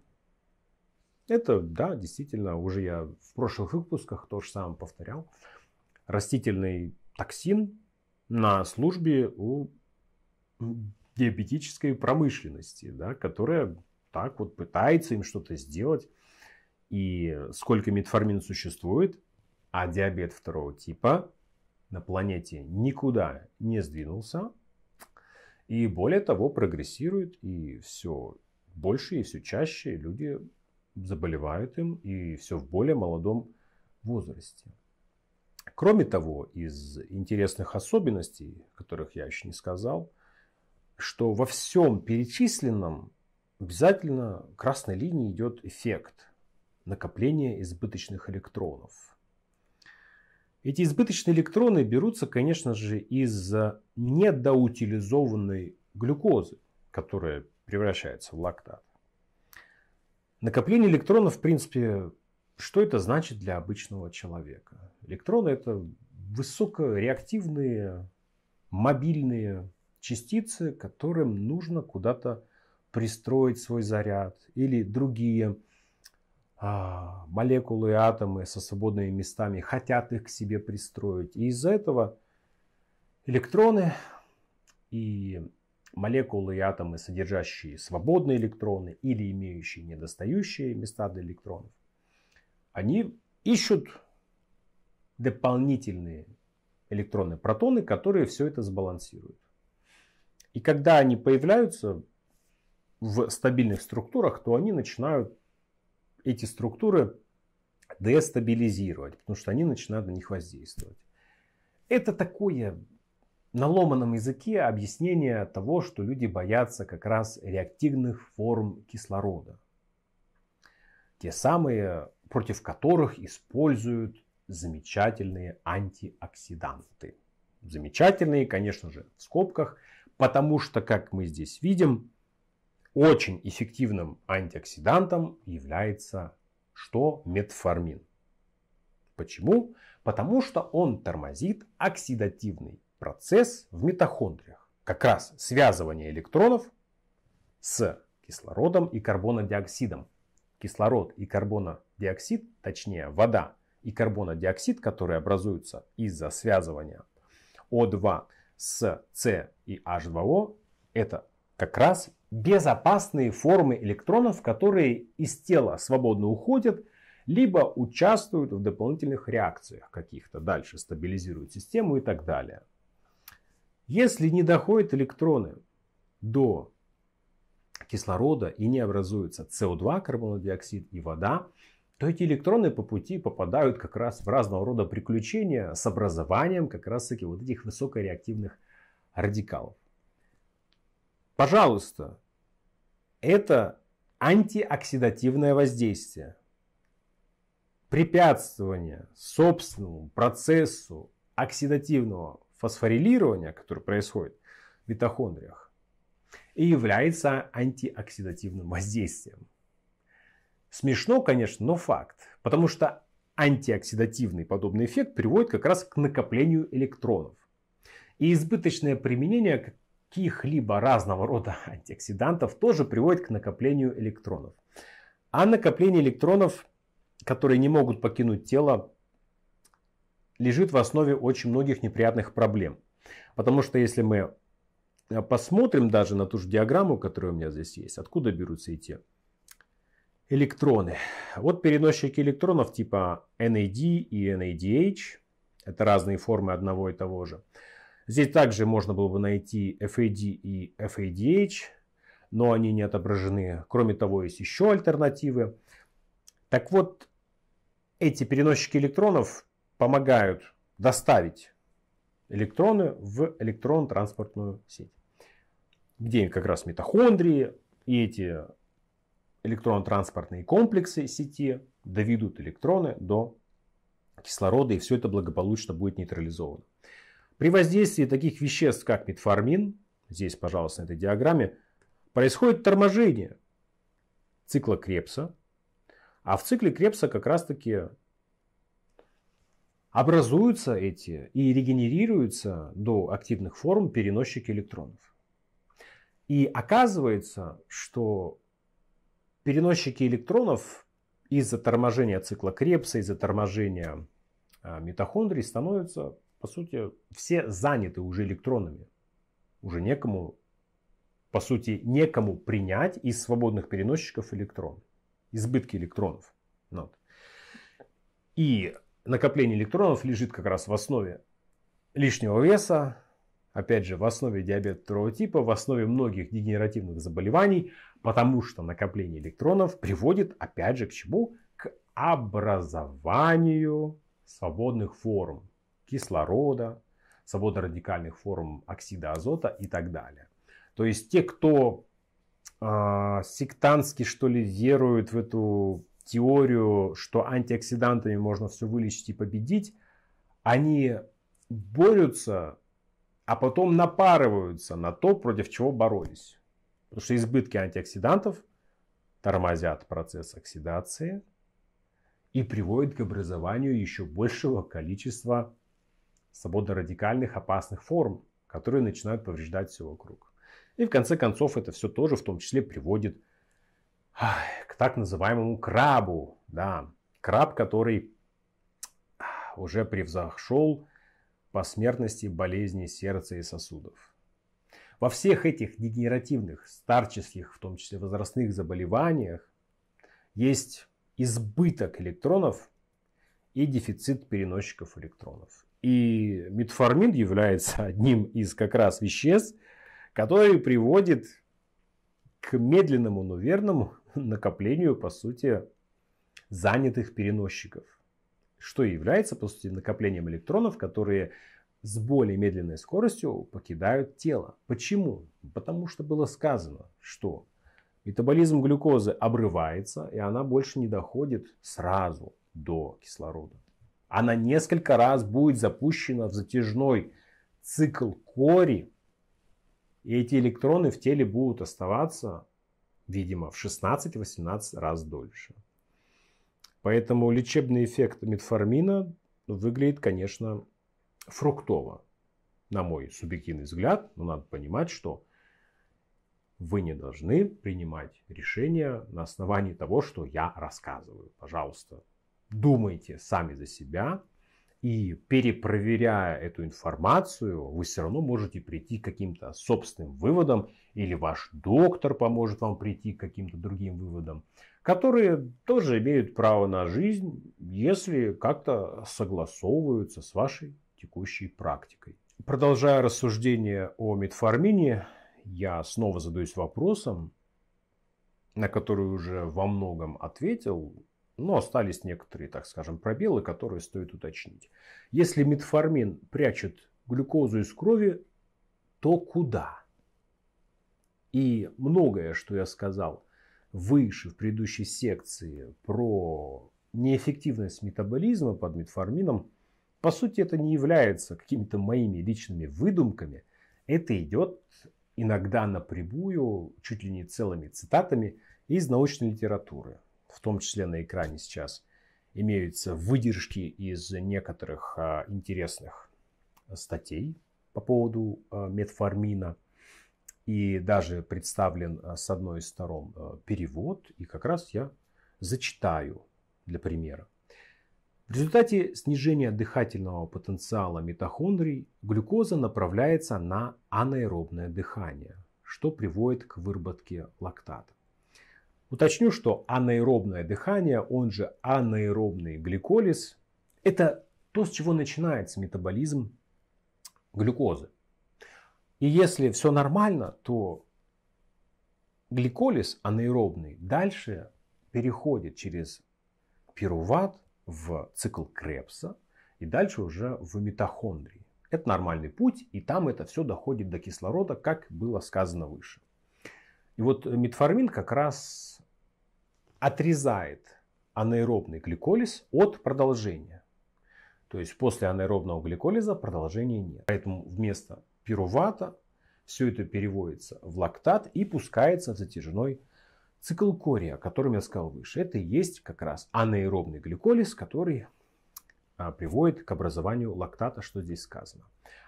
Это, да, действительно, уже я в прошлых выпусках то же самое повторял. Растительный токсин на службе у диабетической промышленности, да, которая так вот пытается им что-то сделать. И сколько метформина существует, а диабет второго типа на планете никуда не сдвинулся. И более того, прогрессирует, и все больше и все чаще люди заболевают им, и все в более молодом возрасте. Кроме того, из интересных особенностей, которых я еще не сказал, что во всем перечисленном Обязательно красной линией идет эффект накопления избыточных электронов. Эти избыточные электроны берутся, конечно же, из недоутилизованной глюкозы, которая превращается в лактат. Накопление электронов, в принципе, что это значит для обычного человека? Электроны – это высокореактивные мобильные частицы, которым нужно куда-то пристроить свой заряд или другие а, молекулы и атомы со свободными местами хотят их к себе пристроить. И из-за этого электроны и молекулы и атомы, содержащие свободные электроны или имеющие недостающие места для электронов, они ищут дополнительные электроны, протоны, которые все это сбалансируют. И когда они появляются, в стабильных структурах, то они начинают эти структуры дестабилизировать, потому что они начинают на них воздействовать. Это такое на ломаном языке объяснение того, что люди боятся как раз реактивных форм кислорода. Те самые, против которых используют замечательные антиоксиданты. Замечательные, конечно же, в скобках, потому что, как мы здесь видим, очень эффективным антиоксидантом является что? Метформин. Почему? Потому что он тормозит оксидативный процесс в митохондриях. Как раз связывание электронов с кислородом и карбонодиоксидом. Кислород и карбонодиоксид, точнее вода и карбонодиоксид, которые образуются из-за связывания О2 с С и H2O, это как раз безопасные формы электронов, которые из тела свободно уходят, либо участвуют в дополнительных реакциях каких-то, дальше стабилизируют систему и так далее. Если не доходят электроны до кислорода и не образуется СО2, карбонодиоксид и вода, то эти электроны по пути попадают как раз в разного рода приключения с образованием как раз таки вот этих высокореактивных радикалов. Пожалуйста, это антиоксидативное воздействие. Препятствование собственному процессу оксидативного фосфорилирования, который происходит в митохондриях, и является антиоксидативным воздействием. Смешно, конечно, но факт. Потому что антиоксидативный подобный эффект приводит как раз к накоплению электронов. И избыточное применение каких-либо разного рода [laughs] антиоксидантов тоже приводит к накоплению электронов. А накопление электронов, которые не могут покинуть тело, лежит в основе очень многих неприятных проблем. Потому что если мы э, посмотрим даже на ту же диаграмму, которая у меня здесь есть, откуда берутся эти электроны. Вот переносчики электронов типа NAD а и NADH, а это разные формы одного и того же. Здесь также можно было бы найти FAD и FADH, но они не отображены. Кроме того, есть еще альтернативы. Так вот, эти переносчики электронов помогают доставить электроны в электрон-транспортную сеть, где как раз митохондрии и эти электрон-транспортные комплексы сети доведут электроны до кислорода, и все это благополучно будет нейтрализовано. При воздействии таких веществ, как метформин, здесь, пожалуйста, на этой диаграмме, происходит торможение цикла Крепса. А в цикле Крепса как раз-таки образуются эти и регенерируются до активных форм переносчики электронов. И оказывается, что переносчики электронов из-за торможения цикла Крепса, из-за торможения а, митохондрий становятся по сути, все заняты уже электронами. Уже некому, по сути, некому принять из свободных переносчиков электрон. Избытки электронов. Ну вот. И накопление электронов лежит как раз в основе лишнего веса, опять же, в основе диабета второго типа, в основе многих дегенеративных заболеваний, потому что накопление электронов приводит, опять же, к чему? К образованию свободных форм кислорода, свобода радикальных форм оксида азота и так далее. То есть те, кто э, сектантски что ли веруют в эту теорию, что антиоксидантами можно все вылечить и победить, они борются, а потом напарываются на то, против чего боролись. Потому что избытки антиоксидантов тормозят процесс оксидации и приводят к образованию еще большего количества свободно радикальных опасных форм, которые начинают повреждать все вокруг. И в конце концов это все тоже в том числе приводит к так называемому крабу. Да, краб, который уже превзошел по смертности болезни сердца и сосудов. Во всех этих дегенеративных, старческих, в том числе возрастных заболеваниях есть избыток электронов и дефицит переносчиков электронов. И метформин является одним из как раз веществ, который приводит к медленному, но верному накоплению, по сути, занятых переносчиков. Что является, по сути, накоплением электронов, которые с более медленной скоростью покидают тело. Почему? Потому что было сказано, что метаболизм глюкозы обрывается, и она больше не доходит сразу до кислорода она несколько раз будет запущена в затяжной цикл кори, и эти электроны в теле будут оставаться, видимо, в 16-18 раз дольше. Поэтому лечебный эффект метформина выглядит, конечно, фруктово, на мой субъективный взгляд. Но надо понимать, что вы не должны принимать решения на основании того, что я рассказываю. Пожалуйста, думайте сами за себя, и перепроверяя эту информацию, вы все равно можете прийти к каким-то собственным выводам, или ваш доктор поможет вам прийти к каким-то другим выводам, которые тоже имеют право на жизнь, если как-то согласовываются с вашей текущей практикой. Продолжая рассуждение о метформине, я снова задаюсь вопросом, на который уже во многом ответил, но остались некоторые, так скажем, пробелы, которые стоит уточнить. Если метформин прячет глюкозу из крови, то куда? И многое, что я сказал выше в предыдущей секции про неэффективность метаболизма под метформином, по сути это не является какими-то моими личными выдумками. Это идет иногда напрямую, чуть ли не целыми цитатами из научной литературы в том числе на экране сейчас, имеются выдержки из некоторых а, интересных э, статей по поводу а, метформина. И даже представлен а, с одной из сторон а, перевод. И как раз я зачитаю для примера. В результате снижения дыхательного потенциала митохондрий глюкоза направляется на анаэробное дыхание, что приводит к выработке лактата. Уточню, что анаэробное дыхание, он же анаэробный гликолиз, это то, с чего начинается метаболизм глюкозы. И если все нормально, то гликолиз анаэробный дальше переходит через пируват в цикл Крепса и дальше уже в митохондрии. Это нормальный путь, и там это все доходит до кислорода, как было сказано выше. И вот метформин как раз отрезает анаэробный гликолиз от продолжения. То есть после анаэробного гликолиза продолжения нет. Поэтому вместо пирувата все это переводится в лактат и пускается в затяжной цикл кория, о котором я сказал выше. Это и есть как раз анаэробный гликолиз, который а, приводит к образованию лактата, что здесь сказано.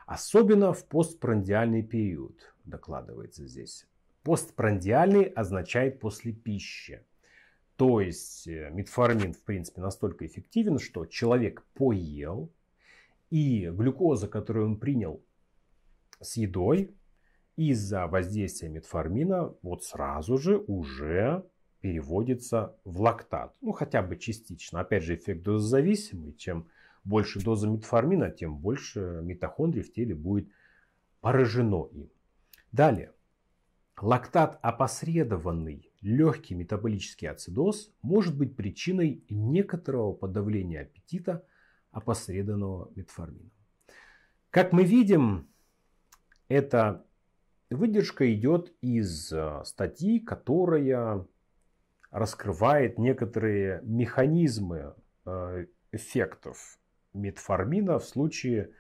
Особенно в постпрандиальный период, докладывается здесь. Постпрандиальный означает после пищи. То есть э, метформин, в принципе, настолько эффективен, что человек поел, и глюкоза, которую он принял с едой, из-за воздействия метформина вот сразу же уже переводится в лактат. Ну, хотя бы частично. Опять же, эффект дозозависимый. Чем больше доза метформина, тем больше митохондрий в теле будет поражено им. Далее. Лактат опосредованный легкий метаболический ацидоз может быть причиной некоторого подавления аппетита опосредованного метформином. Как мы видим, эта выдержка идет из э, статьи, которая раскрывает некоторые механизмы э, эффектов метформина в случае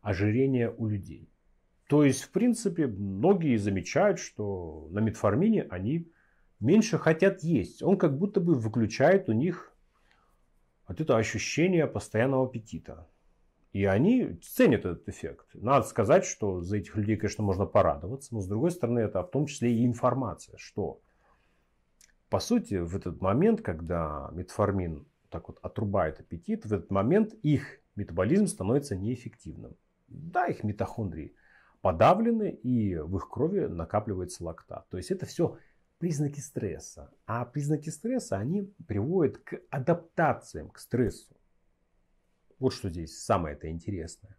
ожирения у людей. То есть, в принципе, многие замечают, что на метформине они меньше хотят есть. Он как будто бы выключает у них вот это ощущение постоянного аппетита. И они ценят этот эффект. Надо сказать, что за этих людей, конечно, можно порадоваться, но с другой стороны, это в том числе и информация, что по сути в этот момент, когда метформин так вот отрубает аппетит, в этот момент их метаболизм становится неэффективным. Да, их митохондрии подавлены, и в их крови накапливается лактат. То есть это все признаки стресса. А признаки стресса, они приводят к адаптациям к стрессу. Вот что здесь самое это интересное.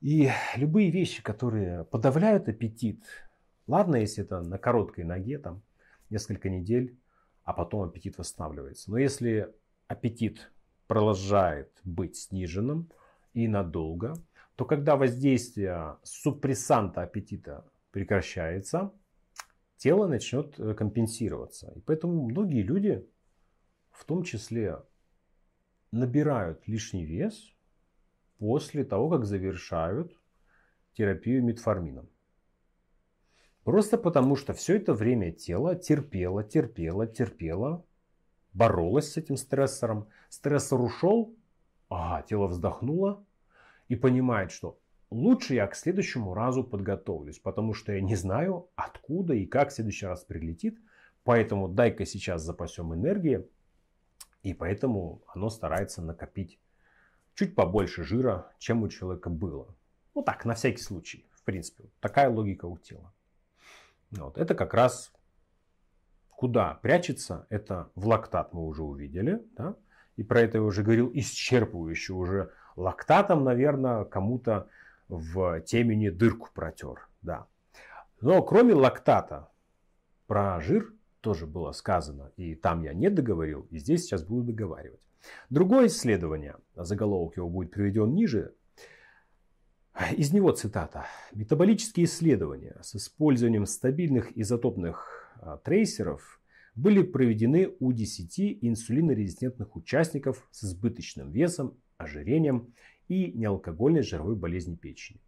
И любые вещи, которые подавляют аппетит, ладно, если это на короткой ноге, там несколько недель, а потом аппетит восстанавливается. Но если аппетит продолжает быть сниженным и надолго, то когда воздействие супрессанта аппетита прекращается, тело начнет э, компенсироваться. И поэтому многие люди, в том числе, набирают лишний вес после того, как завершают терапию метформином. Просто потому, что все это время тело терпело, терпело, терпело, боролось с этим стрессором. Стрессор ушел, ага, тело вздохнуло, и понимает, что лучше я к следующему разу подготовлюсь, потому что я не знаю, откуда и как в следующий раз прилетит, поэтому дай-ка сейчас запасем энергии, и поэтому оно старается накопить чуть побольше жира, чем у человека было. Ну так, на всякий случай, в принципе. Такая логика у тела. Вот. Это как раз куда прячется, это в лактат мы уже увидели, да? и про это я уже говорил исчерпывающе уже лактатом, наверное, кому-то в темени дырку протер. Да. Но кроме лактата про жир тоже было сказано, и там я не договорил, и здесь сейчас буду договаривать. Другое исследование, заголовок его будет приведен ниже, из него цитата. Метаболические исследования с использованием стабильных изотопных а, трейсеров были проведены у 10 инсулинорезистентных участников с избыточным весом ожирением и неалкогольной жировой болезни печени.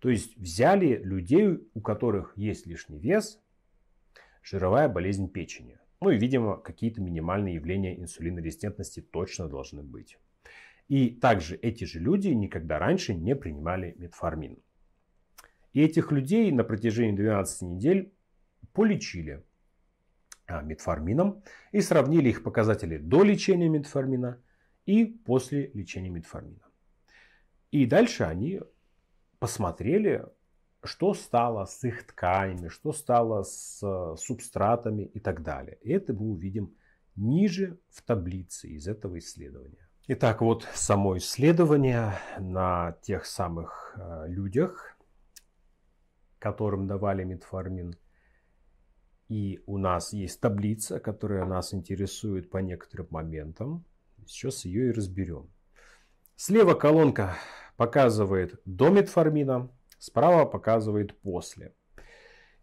То есть взяли людей, у которых есть лишний вес, жировая болезнь печени. Ну и, видимо, какие-то минимальные явления инсулинорезистентности точно должны быть. И также эти же люди никогда раньше не принимали метформин. И этих людей на протяжении 12 недель полечили а, метформином и сравнили их показатели до лечения метформина и после лечения метформина. И дальше они посмотрели, что стало с их тканями, что стало с э, субстратами и так далее. И это мы увидим ниже в таблице из этого исследования. Итак, вот само исследование на тех самых э, людях, которым давали метформин. И у нас есть таблица, которая нас интересует по некоторым моментам. Сейчас ее и разберем. Слева колонка показывает до метформина, справа показывает после.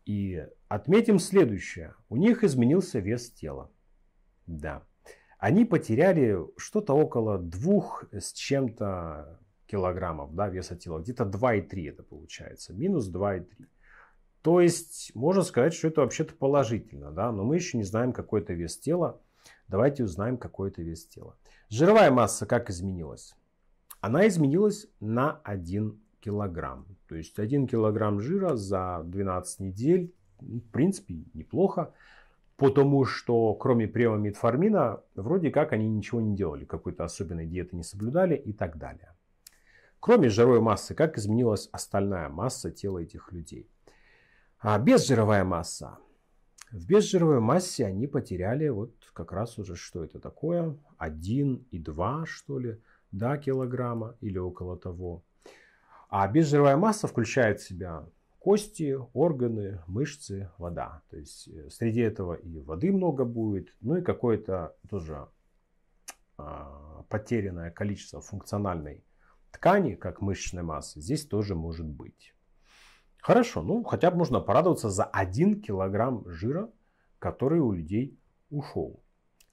И отметим следующее. У них изменился вес тела. Да. Они потеряли что-то около двух с чем-то килограммов да, веса тела. Где-то 2,3 это получается. Минус 2,3. То есть можно сказать, что это вообще-то положительно. Да? Но мы еще не знаем, какой это вес тела. Давайте узнаем, какой это вес тела. Жировая масса как изменилась? Она изменилась на 1 килограмм. То есть 1 килограмм жира за 12 недель, ну, в принципе, неплохо. Потому что кроме приема метформина, вроде как они ничего не делали, какой-то особенной диеты не соблюдали и так далее. Кроме жировой массы, как изменилась остальная масса тела этих людей? А безжировая масса. В безжировой массе они потеряли вот как раз уже что это такое, и 1,2 что ли, да, килограмма или около того. А безжировая масса включает в себя кости, органы, мышцы, вода. То есть э, среди этого и воды много будет, ну и какое-то тоже а, потерянное количество функциональной ткани, как мышечной массы, здесь тоже может быть. Хорошо, ну хотя бы можно порадоваться за 1 килограмм жира, который у людей ушел.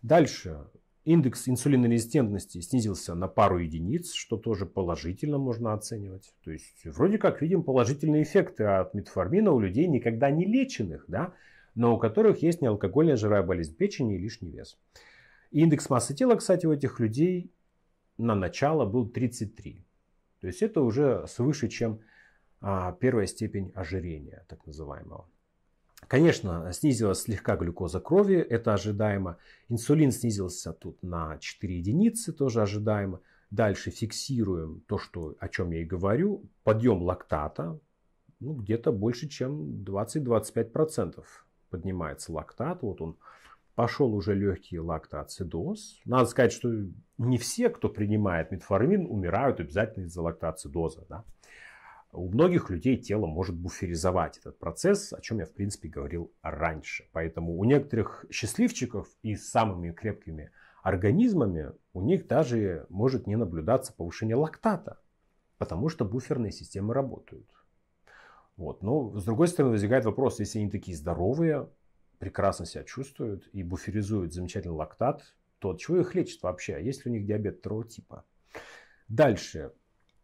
Дальше. Индекс инсулинорезистентности снизился на пару единиц, что тоже положительно можно оценивать. То есть вроде как видим положительные эффекты от метформина у людей, никогда не леченных, да, но у которых есть неалкогольная жировая болезнь печени и лишний вес. Индекс массы тела, кстати, у этих людей на начало был 33. То есть это уже свыше, чем а, первая степень ожирения, так называемого. Конечно, снизилась слегка глюкоза крови, это ожидаемо. Инсулин снизился тут на 4 единицы, тоже ожидаемо. Дальше фиксируем то, что, о чем я и говорю. Подъем лактата, ну, где-то больше, чем 20-25% поднимается лактат. Вот он пошел уже легкий лактоацидоз. Надо сказать, что не все, кто принимает метформин, умирают обязательно из-за лактоацидоза. Да? У многих людей тело может буферизовать этот процесс, о чем я, в принципе, говорил раньше. Поэтому у некоторых счастливчиков и с самыми крепкими организмами у них даже может не наблюдаться повышение лактата, потому что буферные системы работают. Вот. Но, с другой стороны, возникает вопрос, если они такие здоровые, прекрасно себя чувствуют и буферизуют замечательный лактат, то от чего их лечат вообще, а если у них диабет второго типа? Дальше.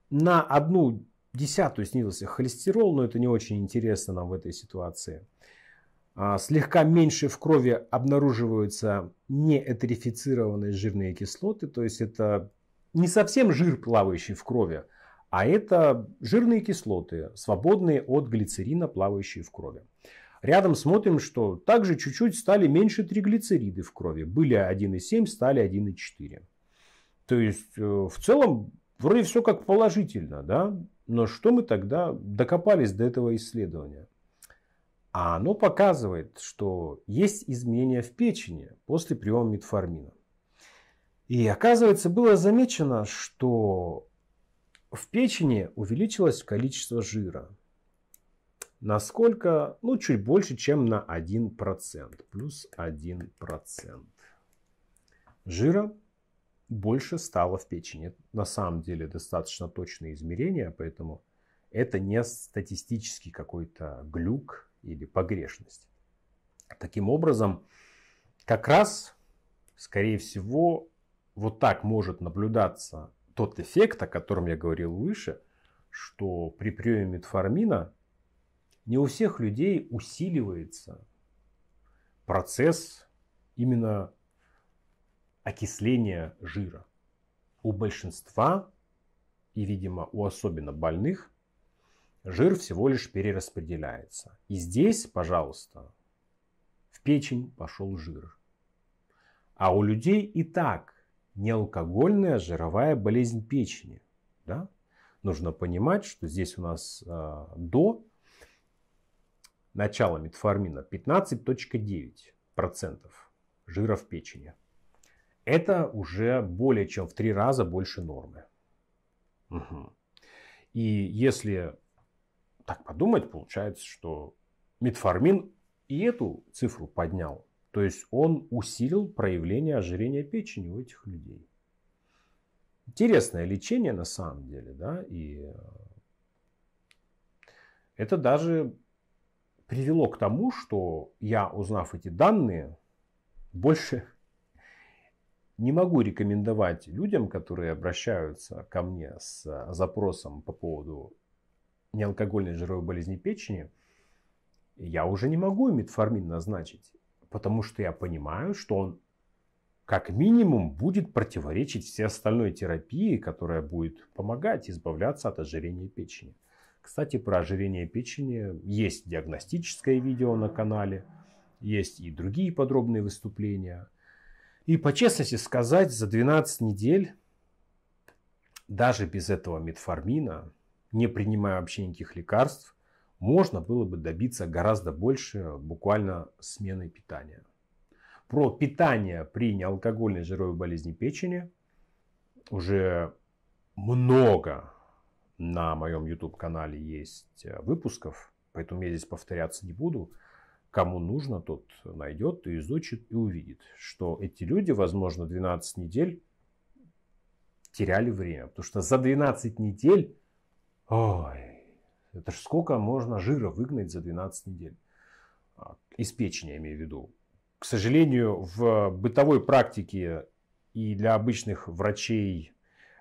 На одну десятую снизился холестерол, но это не очень интересно нам в этой ситуации. А, слегка меньше в крови обнаруживаются неэтерифицированные жирные кислоты, то есть это не совсем жир, плавающий в крови, а это жирные кислоты, свободные от глицерина, плавающие в крови. Рядом смотрим, что также чуть-чуть стали меньше триглицериды в крови. Были 1,7, стали 1,4. То есть э, в целом вроде все как положительно, да? Но что мы тогда докопались до этого исследования? А оно показывает, что есть изменения в печени после приема метформина. И оказывается, было замечено, что в печени увеличилось количество жира. Насколько? Ну, чуть больше, чем на 1%. Плюс 1% жира больше стало в печени. на самом деле достаточно точные измерения, поэтому это не статистический какой-то глюк или погрешность. Таким образом, как раз, скорее всего, вот так может наблюдаться тот эффект, о котором я говорил выше, что при приеме метформина не у всех людей усиливается процесс именно окисления жира. У большинства, и, видимо, у особенно больных, жир всего лишь перераспределяется. И здесь, пожалуйста, в печень пошел жир. А у людей и так неалкогольная жировая болезнь печени. Да? Нужно понимать, что здесь у нас э, до начала метформина 15.9% жира в печени. Это уже более чем в три раза больше нормы. Угу. И если так подумать, получается, что метформин и эту цифру поднял. То есть он усилил проявление ожирения печени у этих людей. Интересное лечение на самом деле, да, и э, это даже привело к тому, что я, узнав эти данные, больше не могу рекомендовать людям, которые обращаются ко мне с э, запросом по поводу неалкогольной жировой болезни печени, я уже не могу им метформин назначить, потому что я понимаю, что он как минимум будет противоречить всей остальной терапии, которая будет помогать избавляться от ожирения печени. Кстати, про ожирение печени есть диагностическое видео на канале, есть и другие подробные выступления – и по честности сказать, за 12 недель, даже без этого метформина, не принимая вообще никаких лекарств, можно было бы добиться гораздо больше буквально смены питания. Про питание при неалкогольной жировой болезни печени уже много на моем YouTube-канале есть э, выпусков, поэтому я здесь повторяться не буду. Кому нужно, тот найдет, и изучит и увидит, что эти люди, возможно, 12 недель теряли время. Потому что за 12 недель, ой, это ж сколько можно жира выгнать за 12 недель. А, из печени, я имею в виду. К сожалению, в бытовой практике и для обычных врачей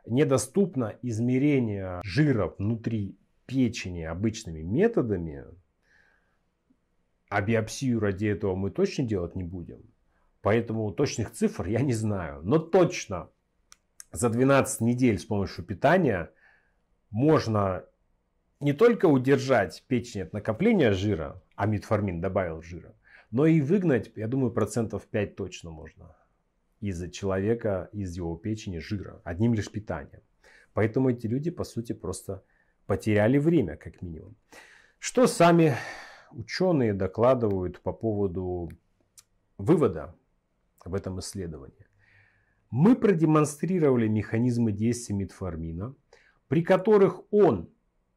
недоступно измерение жира внутри печени обычными методами, а биопсию ради этого мы точно делать не будем. Поэтому точных цифр я не знаю. Но точно за 12 недель с помощью питания можно не только удержать печень от накопления жира, а метформин добавил жира, но и выгнать, я думаю, процентов 5 точно можно из человека, из его печени жира, одним лишь питанием. Поэтому эти люди, по сути, просто потеряли время, как минимум. Что сами ученые докладывают по поводу вывода в этом исследовании. Мы продемонстрировали механизмы действия метформина, при которых он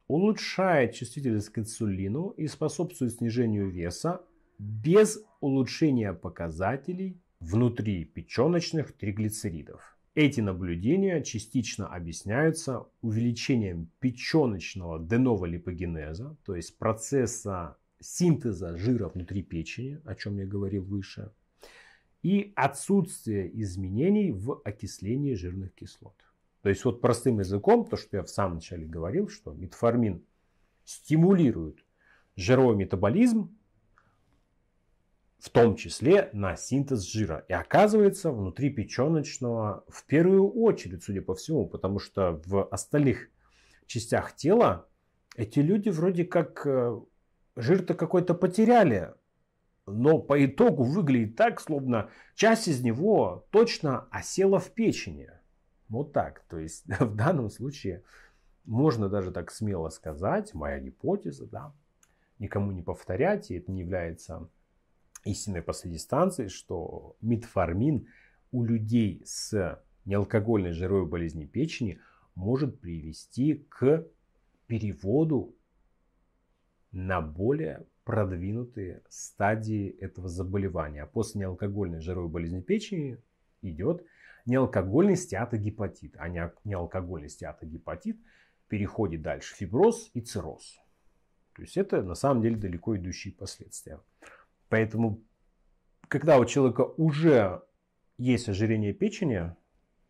улучшает чувствительность к инсулину и способствует снижению веса без улучшения показателей внутри печеночных триглицеридов. Эти наблюдения частично объясняются увеличением печеночного денова липогенеза, то есть процесса синтеза жира внутри печени, о чем я говорил выше, и отсутствие изменений в окислении жирных кислот. То есть вот простым языком, то, что я в самом начале говорил, что метформин стимулирует жировой метаболизм, в том числе на синтез жира. И оказывается, внутри печеночного в первую очередь, судя по всему, потому что в остальных частях тела эти люди вроде как э, жир-то какой-то потеряли, но по итогу выглядит так, словно часть из него точно осела в печени. Вот так. То есть [laughs] в данном случае можно даже так смело сказать, моя гипотеза, да, никому не повторять, и это не является истинной последней станцией, что метформин у людей с неалкогольной жировой болезнью печени может привести к переводу на более продвинутые стадии этого заболевания. а После неалкогольной жировой болезни печени идет неалкогольный стеатогепатит. А неалкогольный стеатогепатит переходит дальше фиброз и цирроз. То есть это на самом деле далеко идущие последствия. Поэтому, когда у человека уже есть ожирение печени,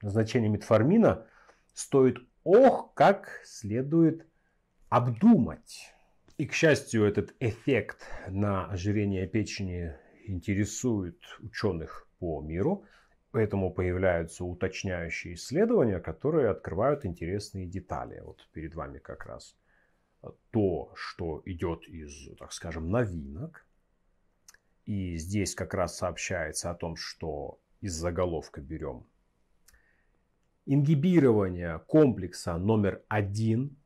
назначение метформина стоит ох, как следует обдумать и, к счастью, этот эффект на ожирение печени интересует ученых по миру, поэтому появляются уточняющие исследования, которые открывают интересные детали. Вот перед вами как раз э, то, что идет из, так скажем, новинок. И здесь как раз сообщается о том, что из заголовка берем ингибирование комплекса номер один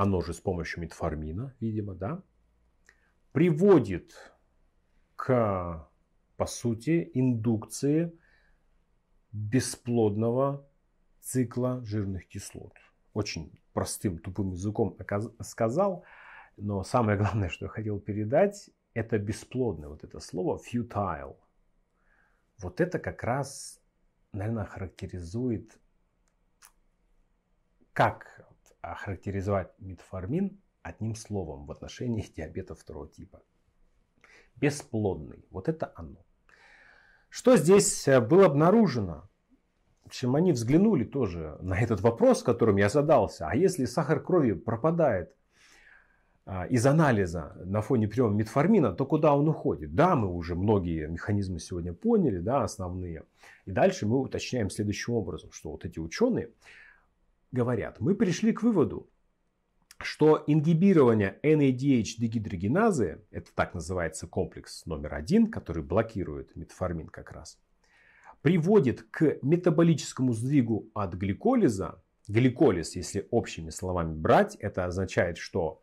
оно же с помощью метформина, видимо, да, приводит к, по сути, индукции бесплодного цикла жирных кислот. Очень простым, тупым языком сказал, но самое главное, что я хотел передать, это бесплодное вот это слово futile. Вот это как раз, наверное, характеризует, как охарактеризовать метформин одним словом в отношении диабета второго типа. Бесплодный. Вот это оно. Что здесь э, было обнаружено? В общем, они взглянули тоже на этот вопрос, которым я задался. А если сахар крови пропадает а, из анализа на фоне приема метформина, то куда он уходит? Да, мы уже многие механизмы сегодня поняли, да, основные. И дальше мы уточняем следующим образом, что вот эти ученые, говорят, мы пришли к выводу, что ингибирование NADH дегидрогеназы, это так называется комплекс номер один, который блокирует метформин как раз, приводит к метаболическому сдвигу от гликолиза. Гликолиз, если общими словами брать, это означает, что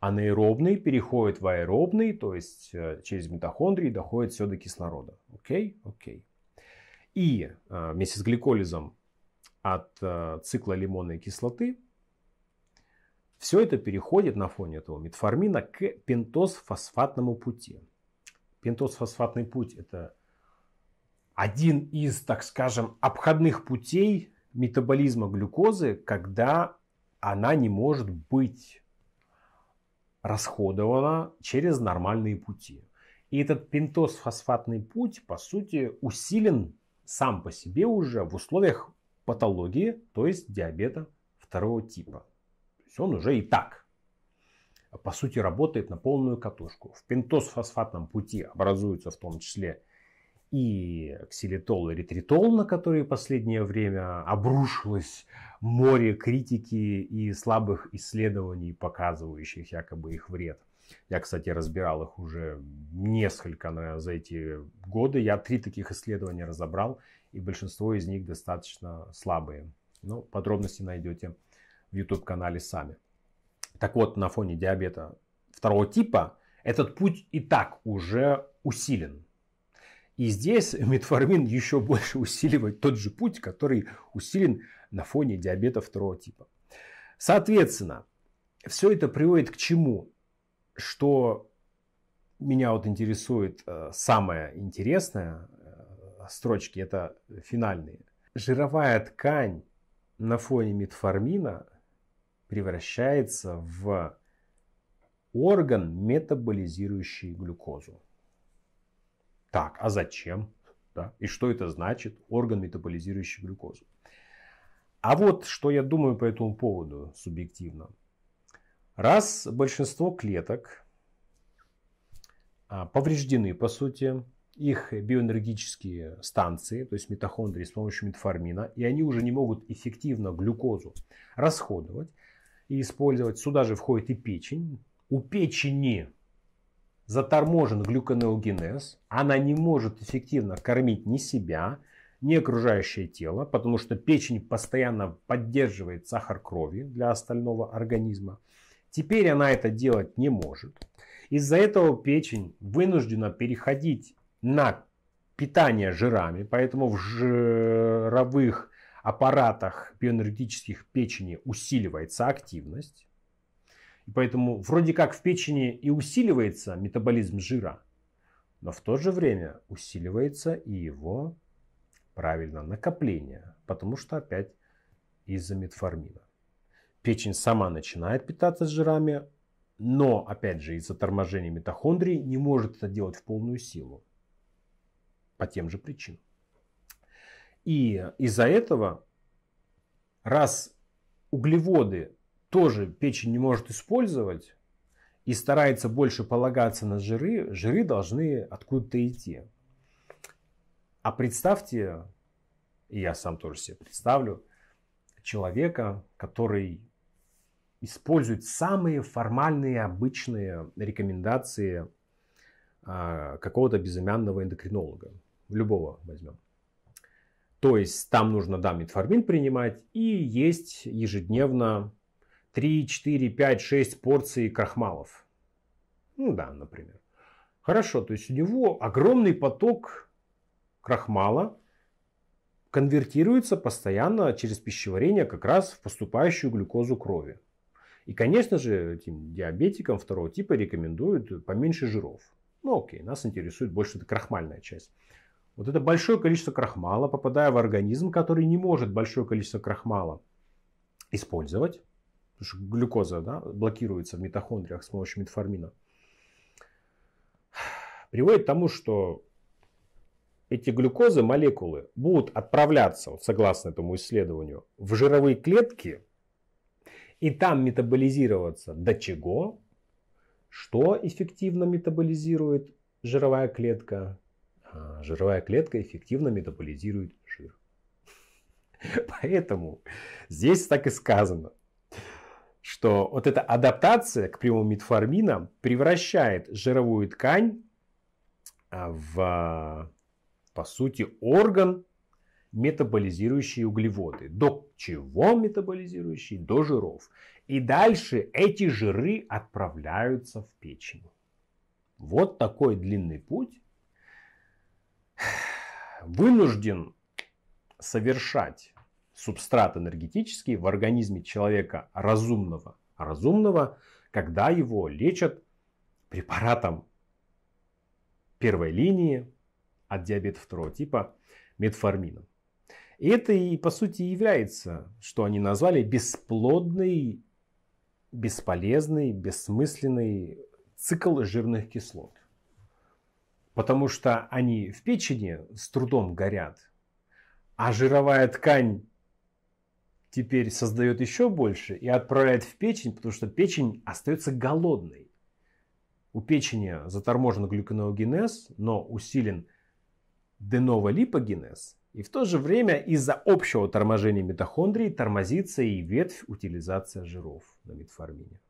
анаэробный переходит в аэробный, то есть э, через митохондрии доходит все до кислорода. Окей, okay? окей. Okay. И э, вместе с гликолизом от э, цикла лимонной кислоты, все это переходит на фоне этого метформина к пентозфосфатному пути. Пентозфосфатный путь – это один из, так скажем, обходных путей метаболизма глюкозы, когда она не может быть расходована через нормальные пути. И этот пентозфосфатный путь, по сути, усилен сам по себе уже в условиях патологии, то есть диабета второго типа. То есть он уже и так, по сути, работает на полную катушку. В пентозфосфатном пути образуются в том числе и ксилитол, и ретритол, на которые последнее время обрушилось море критики и слабых исследований, показывающих якобы их вред. Я, кстати, разбирал их уже несколько наверное, за эти годы. Я три таких исследования разобрал и большинство из них достаточно слабые. Но ну, подробности найдете в YouTube-канале сами. Так вот, на фоне диабета второго типа этот путь и так уже усилен. И здесь [laughs] метформин еще больше усиливает тот же путь, который усилен на фоне диабета второго типа. Соответственно, все это приводит к чему? Что меня вот интересует э, самое интересное, а, строчки, это финальные. Жировая ткань на фоне метформина превращается в орган, метаболизирующий глюкозу. Так, а зачем? Да? И что это значит? Орган, метаболизирующий глюкозу. А вот что я думаю по этому поводу субъективно. Раз большинство клеток а, повреждены, по сути, их биоэнергетические станции, то есть митохондрии с помощью метформина, и они уже не могут эффективно глюкозу расходовать и использовать. Сюда же входит и печень. У печени заторможен глюконеогенез, она не может эффективно кормить ни себя, ни окружающее тело, потому что печень постоянно поддерживает сахар крови для остального организма. Теперь она это делать не может. Из-за этого печень вынуждена переходить на питание жирами, поэтому в жировых аппаратах биоэнергетических печени усиливается активность. И поэтому вроде как в печени и усиливается метаболизм жира, но в то же время усиливается и его правильно накопление, потому что опять из-за метформина. Печень сама начинает питаться жирами, но опять же из-за торможения митохондрий не может это делать в полную силу по тем же причинам. И из-за этого, раз углеводы тоже печень не может использовать и старается больше полагаться на жиры, жиры должны откуда-то идти. А представьте, и я сам тоже себе представлю, человека, который использует самые формальные, обычные рекомендации а, какого-то безымянного эндокринолога любого возьмем. То есть там нужно, да, метформин принимать и есть ежедневно 3, 4, 5, 6 порций крахмалов. Ну да, например. Хорошо, то есть у него огромный поток крахмала конвертируется постоянно через пищеварение как раз в поступающую глюкозу крови. И, конечно же, этим диабетикам второго типа рекомендуют поменьше жиров. Ну окей, нас интересует больше крахмальная часть. Вот это большое количество крахмала, попадая в организм, который не может большое количество крахмала использовать, потому что глюкоза да, блокируется в митохондриях с помощью метформина, приводит к тому, что эти глюкозы, молекулы будут отправляться, вот согласно этому исследованию, в жировые клетки и там метаболизироваться до чего? Что эффективно метаболизирует жировая клетка? А, жировая клетка эффективно метаболизирует жир. [laughs] Поэтому здесь так и сказано, что вот эта адаптация к прямому метформинам превращает жировую ткань а, в, а, по сути, орган, метаболизирующий углеводы. До чего метаболизирующий? До жиров. И дальше эти жиры отправляются в печень. Вот такой длинный путь вынужден совершать субстрат энергетический в организме человека разумного, разумного, когда его лечат препаратом первой линии от диабета второго типа метформином. И это и по сути является, что они назвали бесплодный, бесполезный, бессмысленный цикл жирных кислот потому что они в печени с трудом горят, а жировая ткань теперь создает еще больше и отправляет в печень, потому что печень остается голодной. У печени заторможен глюконеогенез, но усилен деноволипогенез. И в то же время из-за общего торможения митохондрий тормозится и ветвь утилизация жиров на метформине.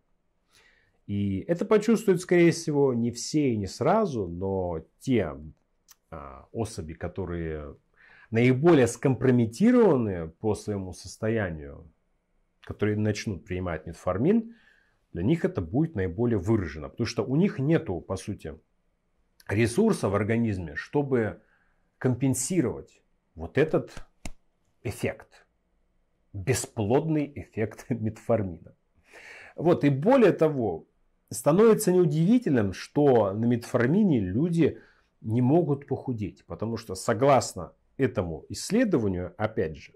И это почувствуют, скорее всего, не все и не сразу, но те а, особи, которые наиболее скомпрометированы по своему состоянию, которые начнут принимать метформин, для них это будет наиболее выражено. Потому что у них нету, по сути, ресурса в организме, чтобы компенсировать вот этот эффект. Бесплодный эффект [laughs] метформина. Вот, и более того, Становится неудивительным, что на метформине люди не могут похудеть, потому что согласно этому исследованию, опять же,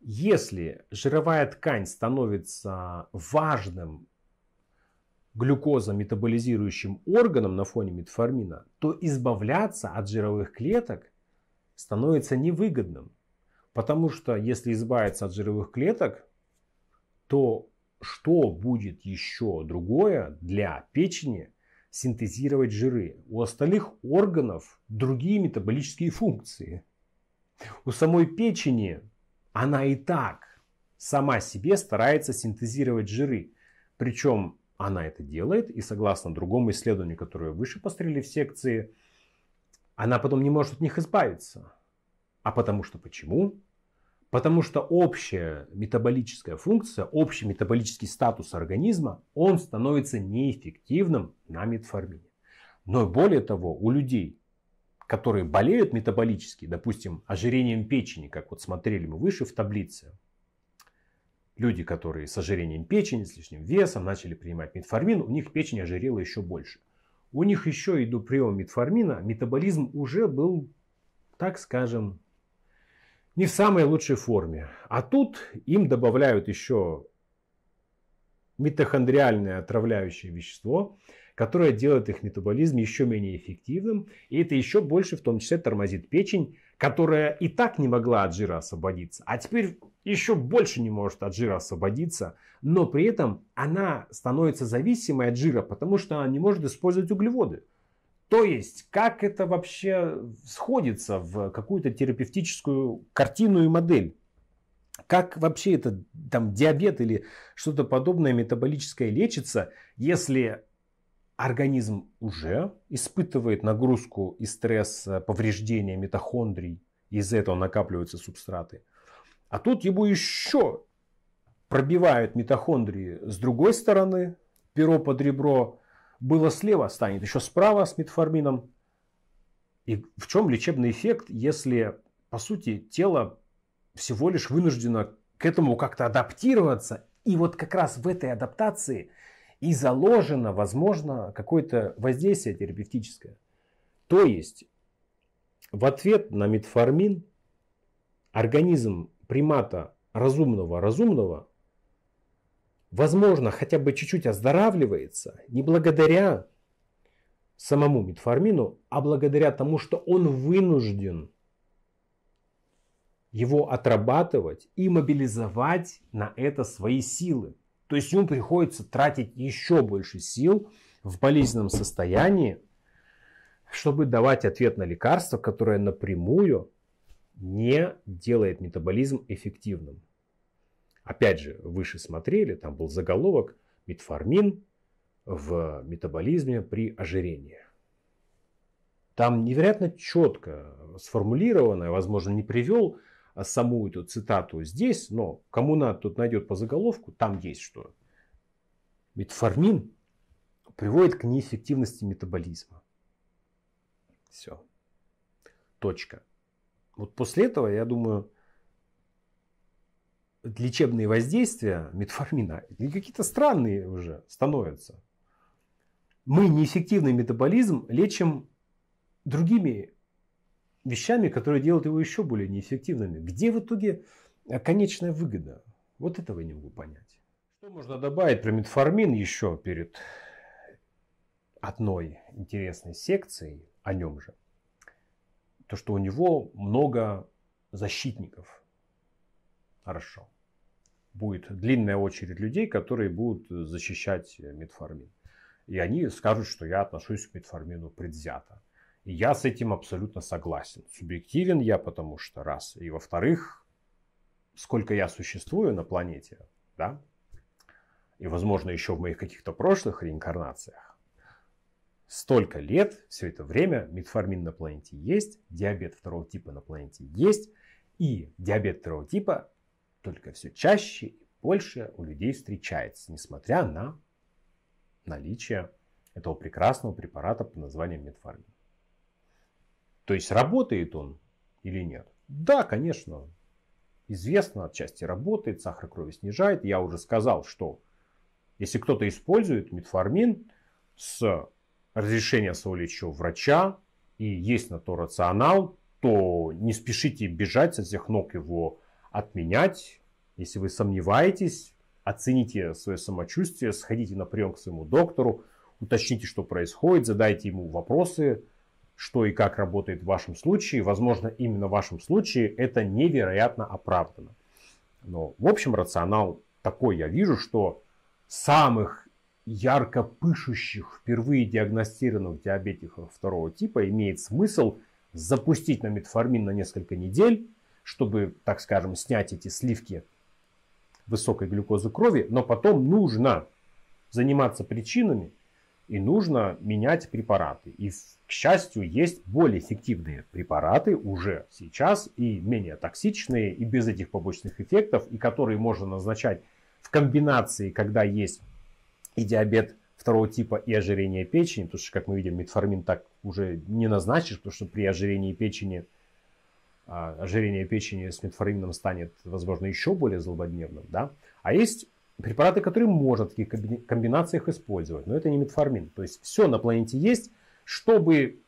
если жировая ткань становится важным глюкозометаболизирующим органом на фоне метформина, то избавляться от жировых клеток становится невыгодным. Потому что если избавиться от жировых клеток, то что будет еще другое для печени синтезировать жиры? У остальных органов другие метаболические функции. У самой печени она и так сама себе старается синтезировать жиры. Причем она это делает, и согласно другому исследованию, которое выше пострели в секции, она потом не может от них избавиться. А потому что почему? Потому что общая метаболическая функция, общий метаболический статус организма, он становится неэффективным на метформине. Но более того, у людей, которые болеют метаболически, допустим, ожирением печени, как вот смотрели мы выше в таблице, люди, которые с ожирением печени, с лишним весом, начали принимать метформин, у них печень ожирела еще больше. У них еще и до приема метформина метаболизм уже был, так скажем, не в самой лучшей форме. А тут им добавляют еще митохондриальное отравляющее вещество, которое делает их метаболизм еще менее эффективным. И это еще больше в том числе тормозит печень, которая и так не могла от жира освободиться. А теперь еще больше не может от жира освободиться. Но при этом она становится зависимой от жира, потому что она не может использовать углеводы. То есть, как это вообще сходится в какую-то терапевтическую картину и модель? Как вообще это там диабет или что-то подобное метаболическое лечится, если организм уже испытывает нагрузку и стресс, э, повреждения митохондрий, из-за этого накапливаются субстраты. А тут его еще пробивают митохондрии с другой стороны, перо под ребро, было слева, станет еще справа с метформином. И в чем лечебный эффект, если, по сути, тело всего лишь вынуждено к этому как-то адаптироваться. И вот как раз в этой адаптации и заложено, возможно, какое-то воздействие терапевтическое. То есть в ответ на метформин организм примата разумного-разумного возможно, хотя бы чуть-чуть оздоравливается не благодаря самому метформину, а благодаря тому, что он вынужден его отрабатывать и мобилизовать на это свои силы. То есть ему приходится тратить еще больше сил в болезненном состоянии, чтобы давать ответ на лекарство, которое напрямую не делает метаболизм эффективным. Опять же, выше смотрели, там был заголовок «Метформин в метаболизме при ожирении». Там невероятно четко сформулировано, возможно, не привел а, саму эту цитату здесь, но кому надо, тут найдет по заголовку, там есть что. Метформин приводит к неэффективности метаболизма. Все. Точка. Вот после этого, я думаю, лечебные воздействия метформина какие-то странные уже становятся. Мы неэффективный метаболизм лечим другими вещами, которые делают его еще более неэффективными. Где в итоге конечная выгода? Вот этого я не могу понять. Что можно добавить про метформин еще перед одной интересной секцией о нем же? То, что у него много защитников. Хорошо будет длинная очередь людей, которые будут э, защищать э, метформин. И они скажут, что я отношусь к метформину предвзято. И я с этим абсолютно согласен. Субъективен я, потому что раз. И во-вторых, сколько я существую на планете, да, и, возможно, еще в моих каких-то прошлых реинкарнациях, столько лет, все это время, метформин на планете есть, диабет второго типа на планете есть, и диабет второго типа только все чаще и больше у людей встречается, несмотря на наличие этого прекрасного препарата под названием метформин. То есть работает он или нет? Да, конечно. Известно, отчасти работает, сахар крови снижает. Я уже сказал, что если кто-то использует метформин с разрешения своего лечащего врача и есть на то рационал, то не спешите бежать со всех ног его отменять. Если вы сомневаетесь, оцените свое самочувствие, сходите на прием к своему доктору, уточните, что происходит, задайте ему вопросы, что и как работает в вашем случае. Возможно, именно в вашем случае это невероятно оправдано. Но, в общем, рационал такой я вижу, что самых ярко пышущих, впервые диагностированных диабетиков второго типа имеет смысл запустить на метформин на несколько недель, чтобы, так скажем, снять эти сливки высокой глюкозы крови, но потом нужно заниматься причинами и нужно менять препараты. И, к счастью, есть более эффективные препараты уже сейчас и менее токсичные, и без этих побочных эффектов, и которые можно назначать в комбинации, когда есть и диабет второго типа, и ожирение печени, потому что, как мы видим, метформин так уже не назначишь, потому что при ожирении печени – а, ожирение печени с метформином станет, возможно, еще более злободневным, да? А есть препараты, которые можно в таких комбинациях использовать, но это не метформин. То есть все на планете есть, чтобы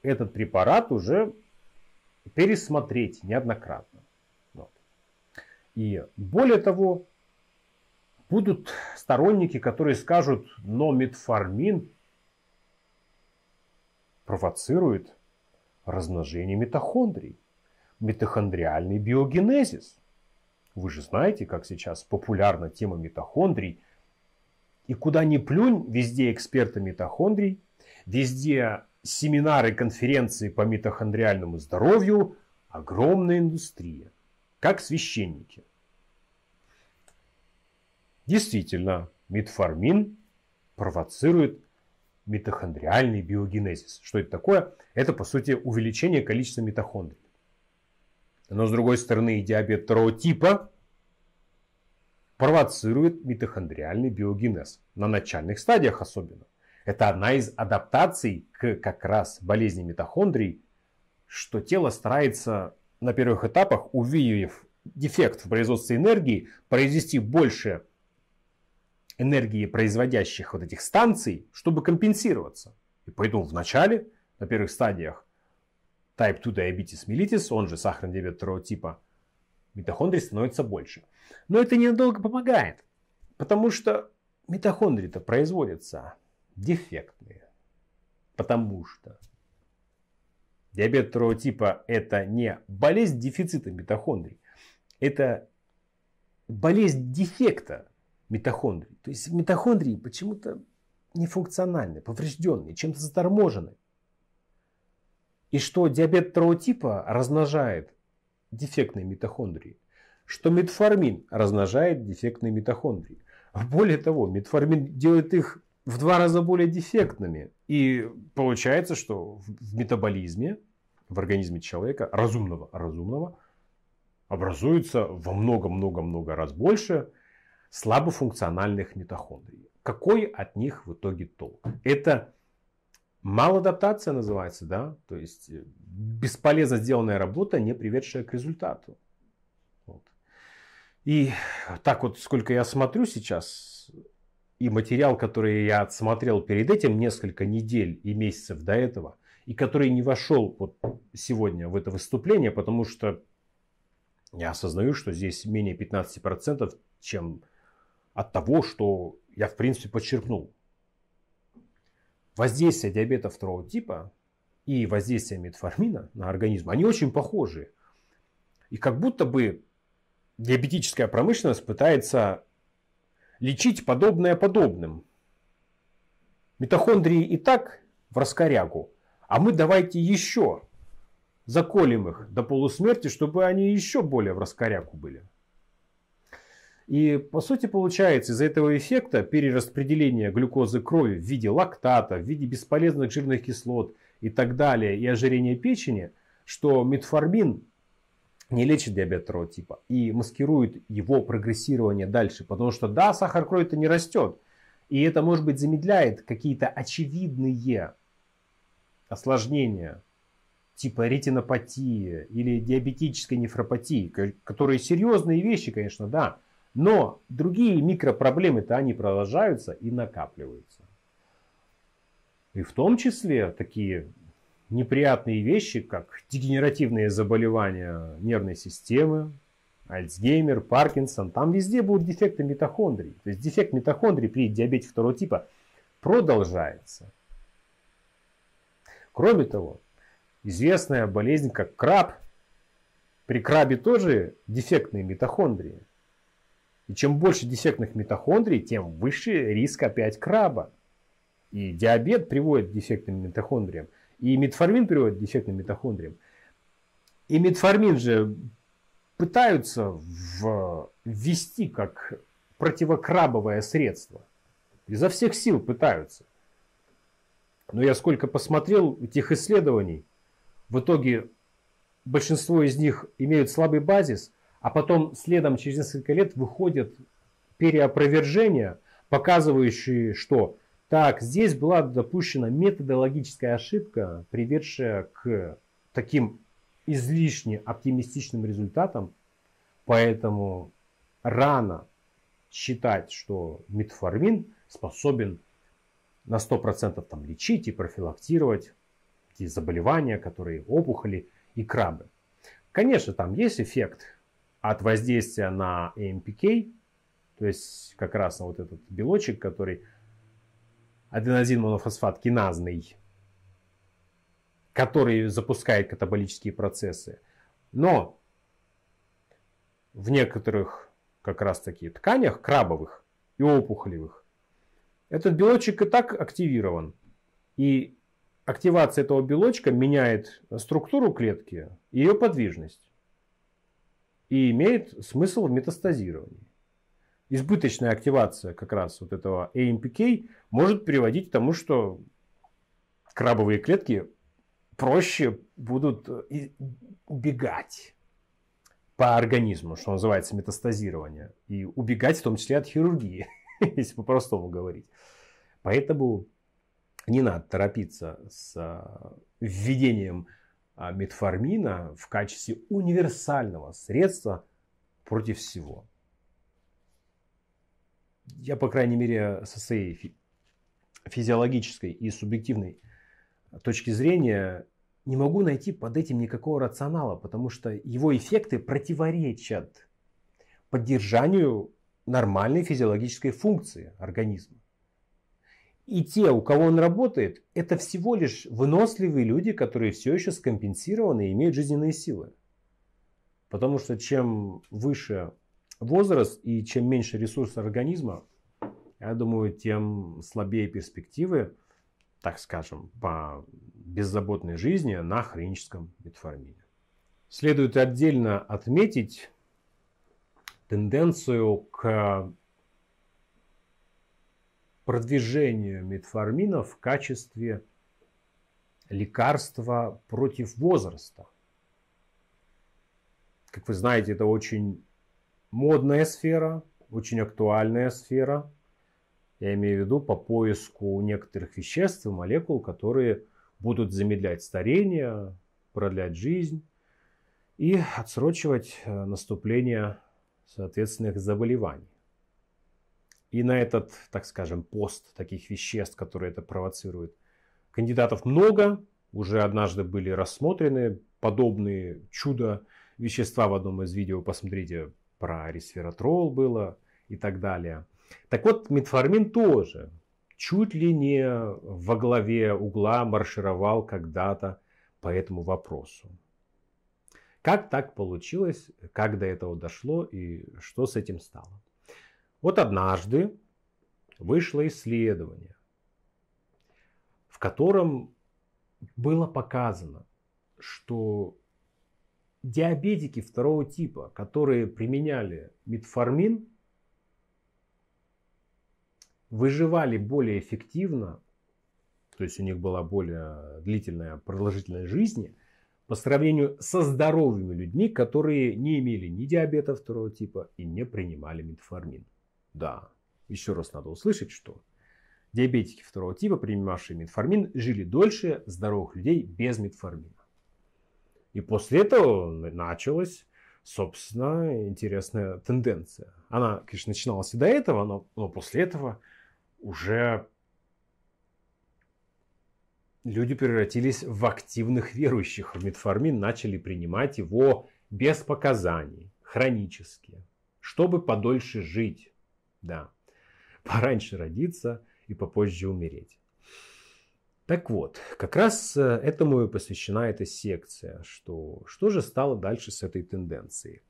этот препарат уже пересмотреть неоднократно. Вот. И более того, будут сторонники, которые скажут, но метформин провоцирует Размножение митохондрий. Митохондриальный биогенезис. Вы же знаете, как сейчас популярна тема митохондрий. И куда ни плюнь, везде эксперты митохондрий, везде семинары, конференции по митохондриальному здоровью, огромная индустрия, как священники. Действительно, метформин провоцирует митохондриальный биогенезис. Что это такое? Это, по сути, увеличение количества митохондрий. Но, с другой стороны, и диабет второго типа провоцирует митохондриальный биогенез. На начальных стадиях особенно. Это одна из адаптаций к как раз болезни митохондрий, что тело старается на первых этапах, увидев дефект в производстве энергии, произвести больше энергии производящих вот этих станций, чтобы компенсироваться. И поэтому в начале, на первых стадиях type 2 diabetes mellitus, он же сахарный диабет второго типа, митохондрий становится больше. Но это ненадолго помогает, потому что митохондрии-то производятся дефектные. Потому что диабет второго типа это не болезнь дефицита митохондрий, это болезнь дефекта митохондрий. То есть митохондрии почему-то нефункциональны, поврежденные, чем-то заторможены. И что диабет второго типа размножает дефектные митохондрии, что метформин размножает дефектные митохондрии. Более того, метформин делает их в два раза более дефектными. И получается, что в метаболизме, в организме человека, разумного, разумного, образуется во много-много-много раз больше слабофункциональных митохондрий. Какой от них в итоге толк? Это малоадаптация называется, да? То есть э, бесполезно сделанная работа, не приведшая к результату. Вот. И так вот, сколько я смотрю сейчас, и материал, который я отсмотрел перед этим несколько недель и месяцев до этого, и который не вошел вот сегодня в это выступление, потому что я осознаю, что здесь менее 15%, чем от того, что я в принципе подчеркнул. Воздействие диабета второго типа и воздействие метформина на организм, они очень похожи. И как будто бы диабетическая промышленность пытается лечить подобное подобным. Митохондрии и так в раскорягу, а мы давайте еще заколем их до полусмерти, чтобы они еще более в раскоряку были. И по сути получается из-за этого эффекта перераспределения глюкозы крови в виде лактата, в виде бесполезных жирных кислот и так далее, и ожирение печени, что метформин не лечит диабет второго типа и маскирует его прогрессирование дальше. Потому что да, сахар крови-то не растет. И это, может быть, замедляет какие-то очевидные осложнения типа ретинопатии или диабетической нефропатии, которые серьезные вещи, конечно, да, но другие микропроблемы-то они продолжаются и накапливаются. И в том числе такие неприятные вещи, как дегенеративные заболевания нервной системы, Альцгеймер, Паркинсон, там везде будут дефекты митохондрий. То есть дефект митохондрий при диабете второго типа продолжается. Кроме того, известная болезнь как краб. При крабе тоже дефектные митохондрии. И чем больше дефектных митохондрий, тем выше риск опять краба. И диабет приводит к дефектным митохондриям. И метформин приводит к дефектным митохондриям. И метформин же пытаются ввести как противокрабовое средство. Изо всех сил пытаются. Но я сколько посмотрел этих исследований, в итоге большинство из них имеют слабый базис, а потом следом через несколько лет выходят переопровержения, показывающие, что так, здесь была допущена методологическая ошибка, приведшая к таким излишне оптимистичным результатам, поэтому рано считать, что метформин способен на 100% там лечить и профилактировать те заболевания, которые опухоли и крабы. Конечно, там есть эффект, от воздействия на AMPK, то есть как раз на вот этот белочек, который аденозин монофосфат киназный, который запускает катаболические процессы. Но в некоторых как раз таки тканях, крабовых и опухолевых, этот белочек и так активирован. И активация этого белочка меняет структуру клетки и ее подвижность и имеет смысл в метастазировании. Избыточная активация как раз вот этого AMPK может приводить к тому, что крабовые клетки проще будут э, убегать по организму, что называется метастазирование, и убегать в том числе от хирургии, [laughs] если по-простому говорить. Поэтому не надо торопиться с э, введением а, метформина в качестве универсального средства против всего. Я, по крайней мере, со своей физиологической и субъективной а, точки зрения не могу найти под этим никакого рационала, потому что его эффекты противоречат поддержанию нормальной физиологической функции организма. И те, у кого он работает, это всего лишь выносливые люди, которые все еще скомпенсированы и имеют жизненные силы. Потому что чем выше возраст и чем меньше ресурсов организма, я думаю, тем слабее перспективы, так скажем, по беззаботной жизни на хроническом метформине. Следует отдельно отметить тенденцию к продвижению метформина в качестве лекарства против возраста. Как вы знаете, это очень модная сфера, очень актуальная сфера. Я имею в виду по поиску некоторых веществ и молекул, которые будут замедлять старение, продлять жизнь и отсрочивать э, наступление соответственных заболеваний и на этот, так скажем, пост таких веществ, которые это провоцируют. Кандидатов много, уже однажды были рассмотрены подобные чудо вещества в одном из видео, посмотрите, про ресвератрол было и так далее. Так вот, метформин тоже чуть ли не во главе угла маршировал когда-то по этому вопросу. Как так получилось, как до этого дошло и что с этим стало? Вот однажды вышло исследование, в котором было показано, что диабетики второго типа, которые применяли метформин, выживали более эффективно, то есть у них была более длительная продолжительность жизни, по сравнению со здоровыми людьми, которые не имели ни диабета второго типа и не принимали метформин. Да, еще раз надо услышать, что диабетики второго типа, принимавшие метформин, жили дольше здоровых людей без метформина. И после этого началась, собственно, интересная тенденция. Она, конечно, начиналась и до этого, но, но после этого уже люди превратились в активных верующих в метформин, начали принимать его без показаний, хронически, чтобы подольше жить. Да, пораньше родиться и попозже умереть. Так вот, как раз э, этому и посвящена эта секция, что, что же стало дальше с этой тенденцией.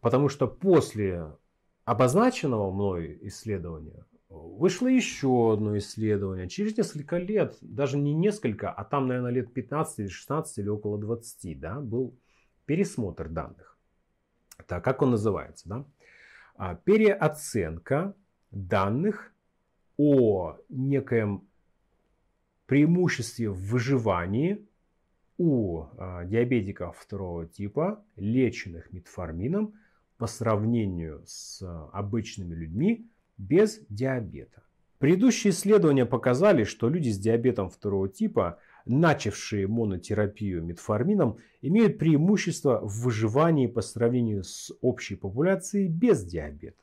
Потому что после обозначенного мной исследования вышло еще одно исследование. Через несколько лет, даже не несколько, а там, наверное, лет 15 или 16 или около 20, да, был пересмотр данных. Так, как он называется, да? А, переоценка данных о некоем преимуществе в выживании у а, диабетиков второго типа, леченных метформином, по сравнению с а, обычными людьми без диабета. Предыдущие исследования показали, что люди с диабетом второго типа – начавшие монотерапию метформином, имеют преимущество в выживании по сравнению с общей популяцией без диабета.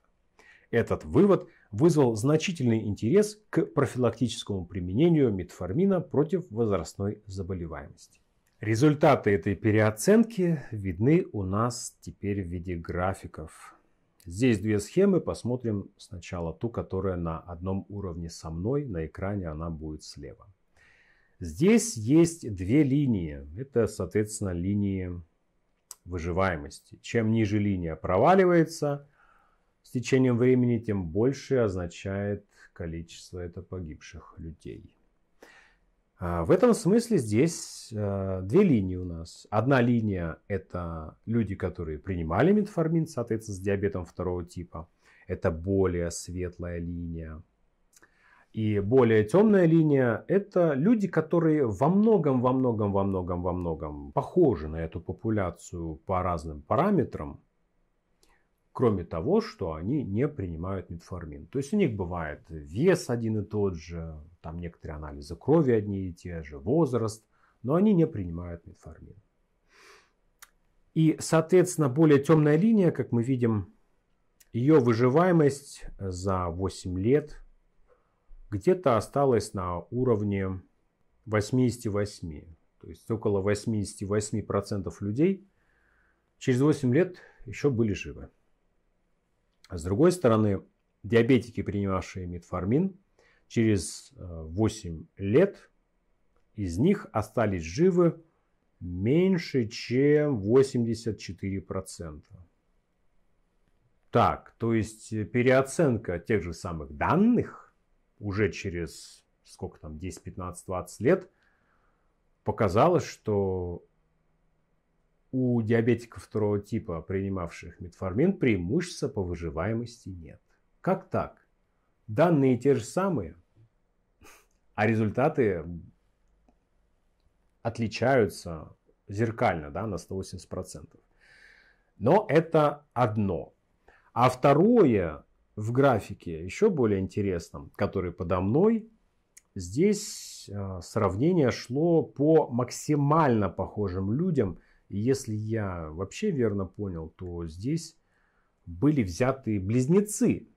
Этот вывод вызвал значительный интерес к профилактическому применению метформина против возрастной заболеваемости. Результаты этой переоценки видны у нас теперь в виде графиков. Здесь две схемы, посмотрим сначала ту, которая на одном уровне со мной, на экране она будет слева. Здесь есть две линии. Это, соответственно, линии выживаемости. Чем ниже линия проваливается с течением времени, тем больше означает количество это погибших людей. А, в этом смысле здесь э, две линии у нас. Одна линия – это люди, которые принимали метформин, соответственно, с диабетом второго типа. Это более светлая линия – и более темная линия – это люди, которые во многом, во многом, во многом, во многом похожи на эту популяцию по разным параметрам, кроме того, что они не принимают метформин. То есть у них бывает вес один и тот же, там некоторые анализы крови одни и те же, возраст, но они не принимают метформин. И, соответственно, более темная линия, как мы видим, ее выживаемость за 8 лет – где-то осталось на уровне 88. То есть около 88% людей через 8 лет еще были живы. А с другой стороны, диабетики, принимавшие метформин, через 8 э, лет из них остались живы меньше, чем 84%. Так, то есть переоценка тех же самых данных уже через сколько там, 10, 15, 20 лет показалось, что у диабетиков второго типа, принимавших метформин, преимущества по выживаемости нет. Как так? Данные те же самые, а результаты отличаются зеркально да, на 180%. Но это одно. А второе, в графике, еще более интересном, который подо мной, здесь э, сравнение шло по максимально похожим людям. И если я вообще верно понял, то здесь были взяты близнецы.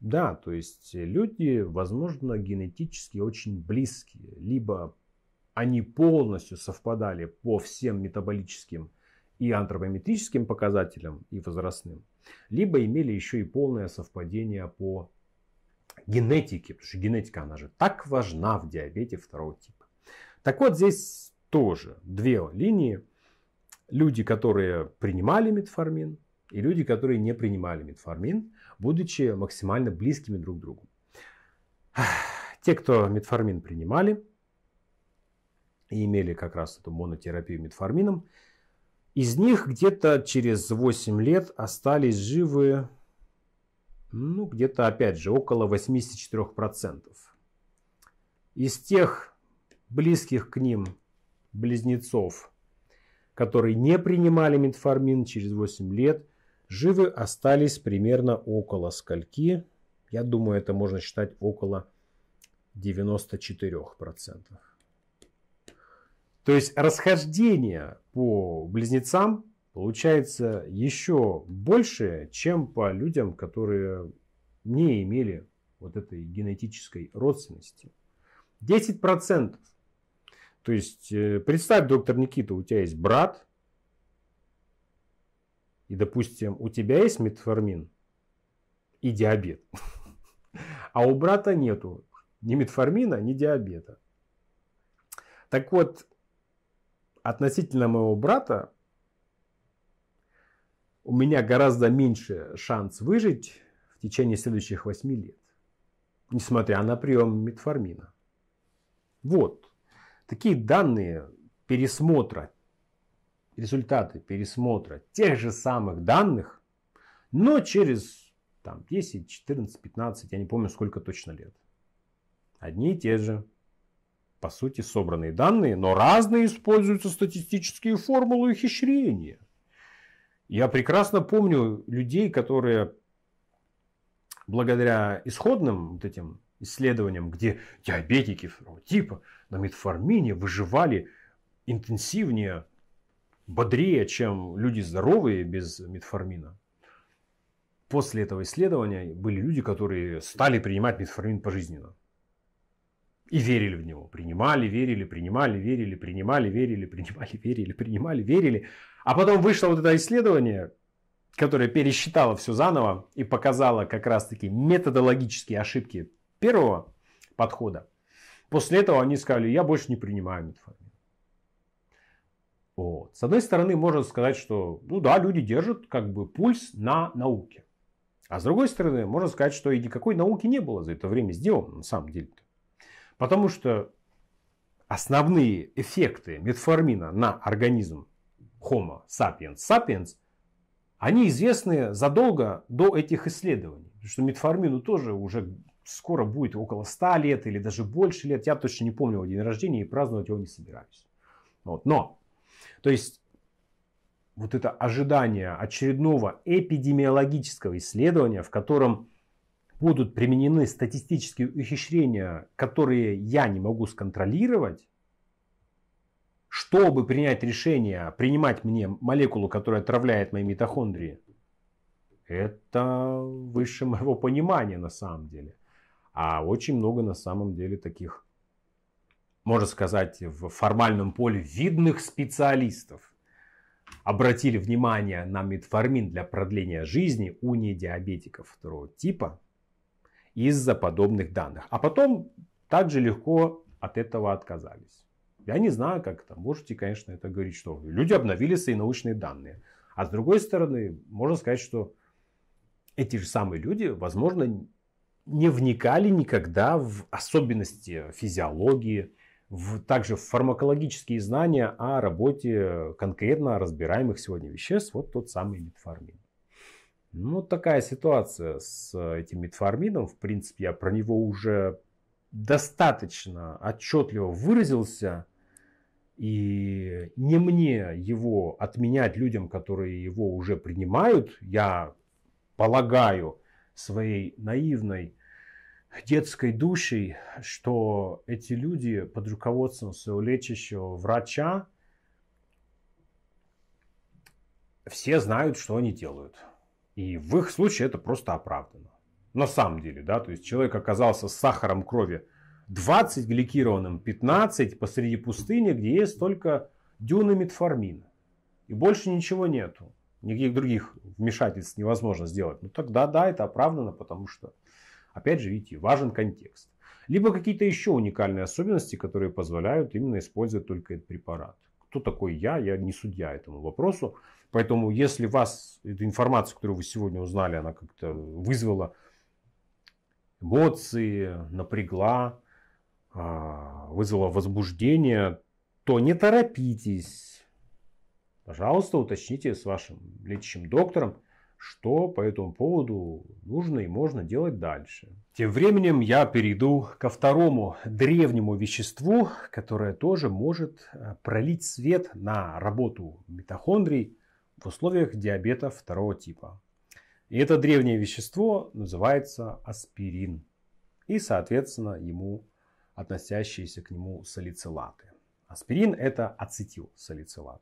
Да, то есть люди, возможно, генетически очень близкие. Либо они полностью совпадали по всем метаболическим и антропометрическим показателям и возрастным, либо имели еще и полное совпадение по генетике, потому что генетика, она же так важна в диабете второго типа. Так вот, здесь тоже две линии. Люди, которые принимали метформин, и люди, которые не принимали метформин, будучи максимально близкими друг к другу. Те, кто метформин принимали и имели как раз эту монотерапию метформином, из них где-то через 8 лет остались живы, ну, где-то, опять же, около 84%. Из тех близких к ним близнецов, которые не принимали метформин через 8 лет, живы остались примерно около скольки? Я думаю, это можно считать около 94%. То есть расхождение по близнецам получается еще больше, чем по людям, которые не имели вот этой генетической родственности. 10%. То есть э, представь, доктор Никита, у тебя есть брат, и, допустим, у тебя есть метформин и диабет, [laughs] а у брата нету ни метформина, ни диабета. Так вот, относительно моего брата у меня гораздо меньше шанс выжить в течение следующих 8 лет, несмотря на прием метформина. Вот. Такие данные пересмотра, результаты пересмотра тех же самых данных, но через там, 10, 14, 15, я не помню сколько точно лет. Одни и те же по сути, собранные данные, но разные используются статистические формулы ухищрения. Я прекрасно помню людей, которые благодаря исходным вот этим исследованиям, где диабетики типа на метформине выживали интенсивнее, бодрее, чем люди здоровые без метформина. После этого исследования были люди, которые стали принимать метформин пожизненно. И верили в него. Принимали, верили, принимали, верили, принимали, верили, принимали, верили, принимали, верили. А потом вышло вот это исследование, которое пересчитало все заново и показало как раз-таки методологические ошибки первого подхода. После этого они сказали, я больше не принимаю метформин. Вот. С одной стороны, можно сказать, что ну да, люди держат как бы пульс на науке. А с другой стороны, можно сказать, что и никакой науки не было за это время сделано на самом деле. Потому что основные эффекты метформина на организм Homo sapiens sapiens, они известны задолго до этих исследований. Потому что метформину тоже уже скоро будет около 100 лет или даже больше лет. Я точно не помню его день рождения и праздновать его не собираюсь. Вот. Но, то есть, вот это ожидание очередного эпидемиологического исследования, в котором будут применены статистические ухищрения, которые я не могу сконтролировать, чтобы принять решение, принимать мне молекулу, которая отравляет мои митохондрии, это выше моего понимания на самом деле. А очень много на самом деле таких, можно сказать, в формальном поле видных специалистов обратили внимание на метформин для продления жизни у недиабетиков второго типа, из-за подобных данных. А потом также легко от этого отказались. Я не знаю, как это. Можете, конечно, это говорить, что люди обновили свои научные данные. А с другой стороны, можно сказать, что эти же самые люди, возможно, не вникали никогда в особенности физиологии, в, также в фармакологические знания о работе конкретно разбираемых сегодня веществ, вот тот самый метформин. Ну, такая ситуация с э, этим метформином. В принципе, я про него уже достаточно отчетливо выразился. И не мне его отменять людям, которые его уже принимают. Я полагаю своей наивной детской душей, что эти люди под руководством своего лечащего врача все знают, что они делают. И в их случае это просто оправдано. На самом деле, да, то есть человек оказался с сахаром крови 20, гликированным 15 посреди пустыни, где есть только дюны метформина. И больше ничего нету. Никаких других вмешательств невозможно сделать. Ну тогда да, это оправдано, потому что, опять же, видите, важен контекст. Либо какие-то еще уникальные особенности, которые позволяют именно использовать только этот препарат. Кто такой я? Я не судья этому вопросу. Поэтому если вас, эта информация, которую вы сегодня узнали, она как-то вызвала эмоции, напрягла, а, вызвала возбуждение, то не торопитесь. Пожалуйста, уточните с вашим лечащим доктором, что по этому поводу нужно и можно делать дальше. Тем временем я перейду ко второму древнему веществу, которое тоже может э, пролить свет на работу митохондрий в условиях диабета второго типа. И это древнее вещество называется аспирин. И, соответственно, ему относящиеся к нему салицилаты. Аспирин – это ацетилсалицилат.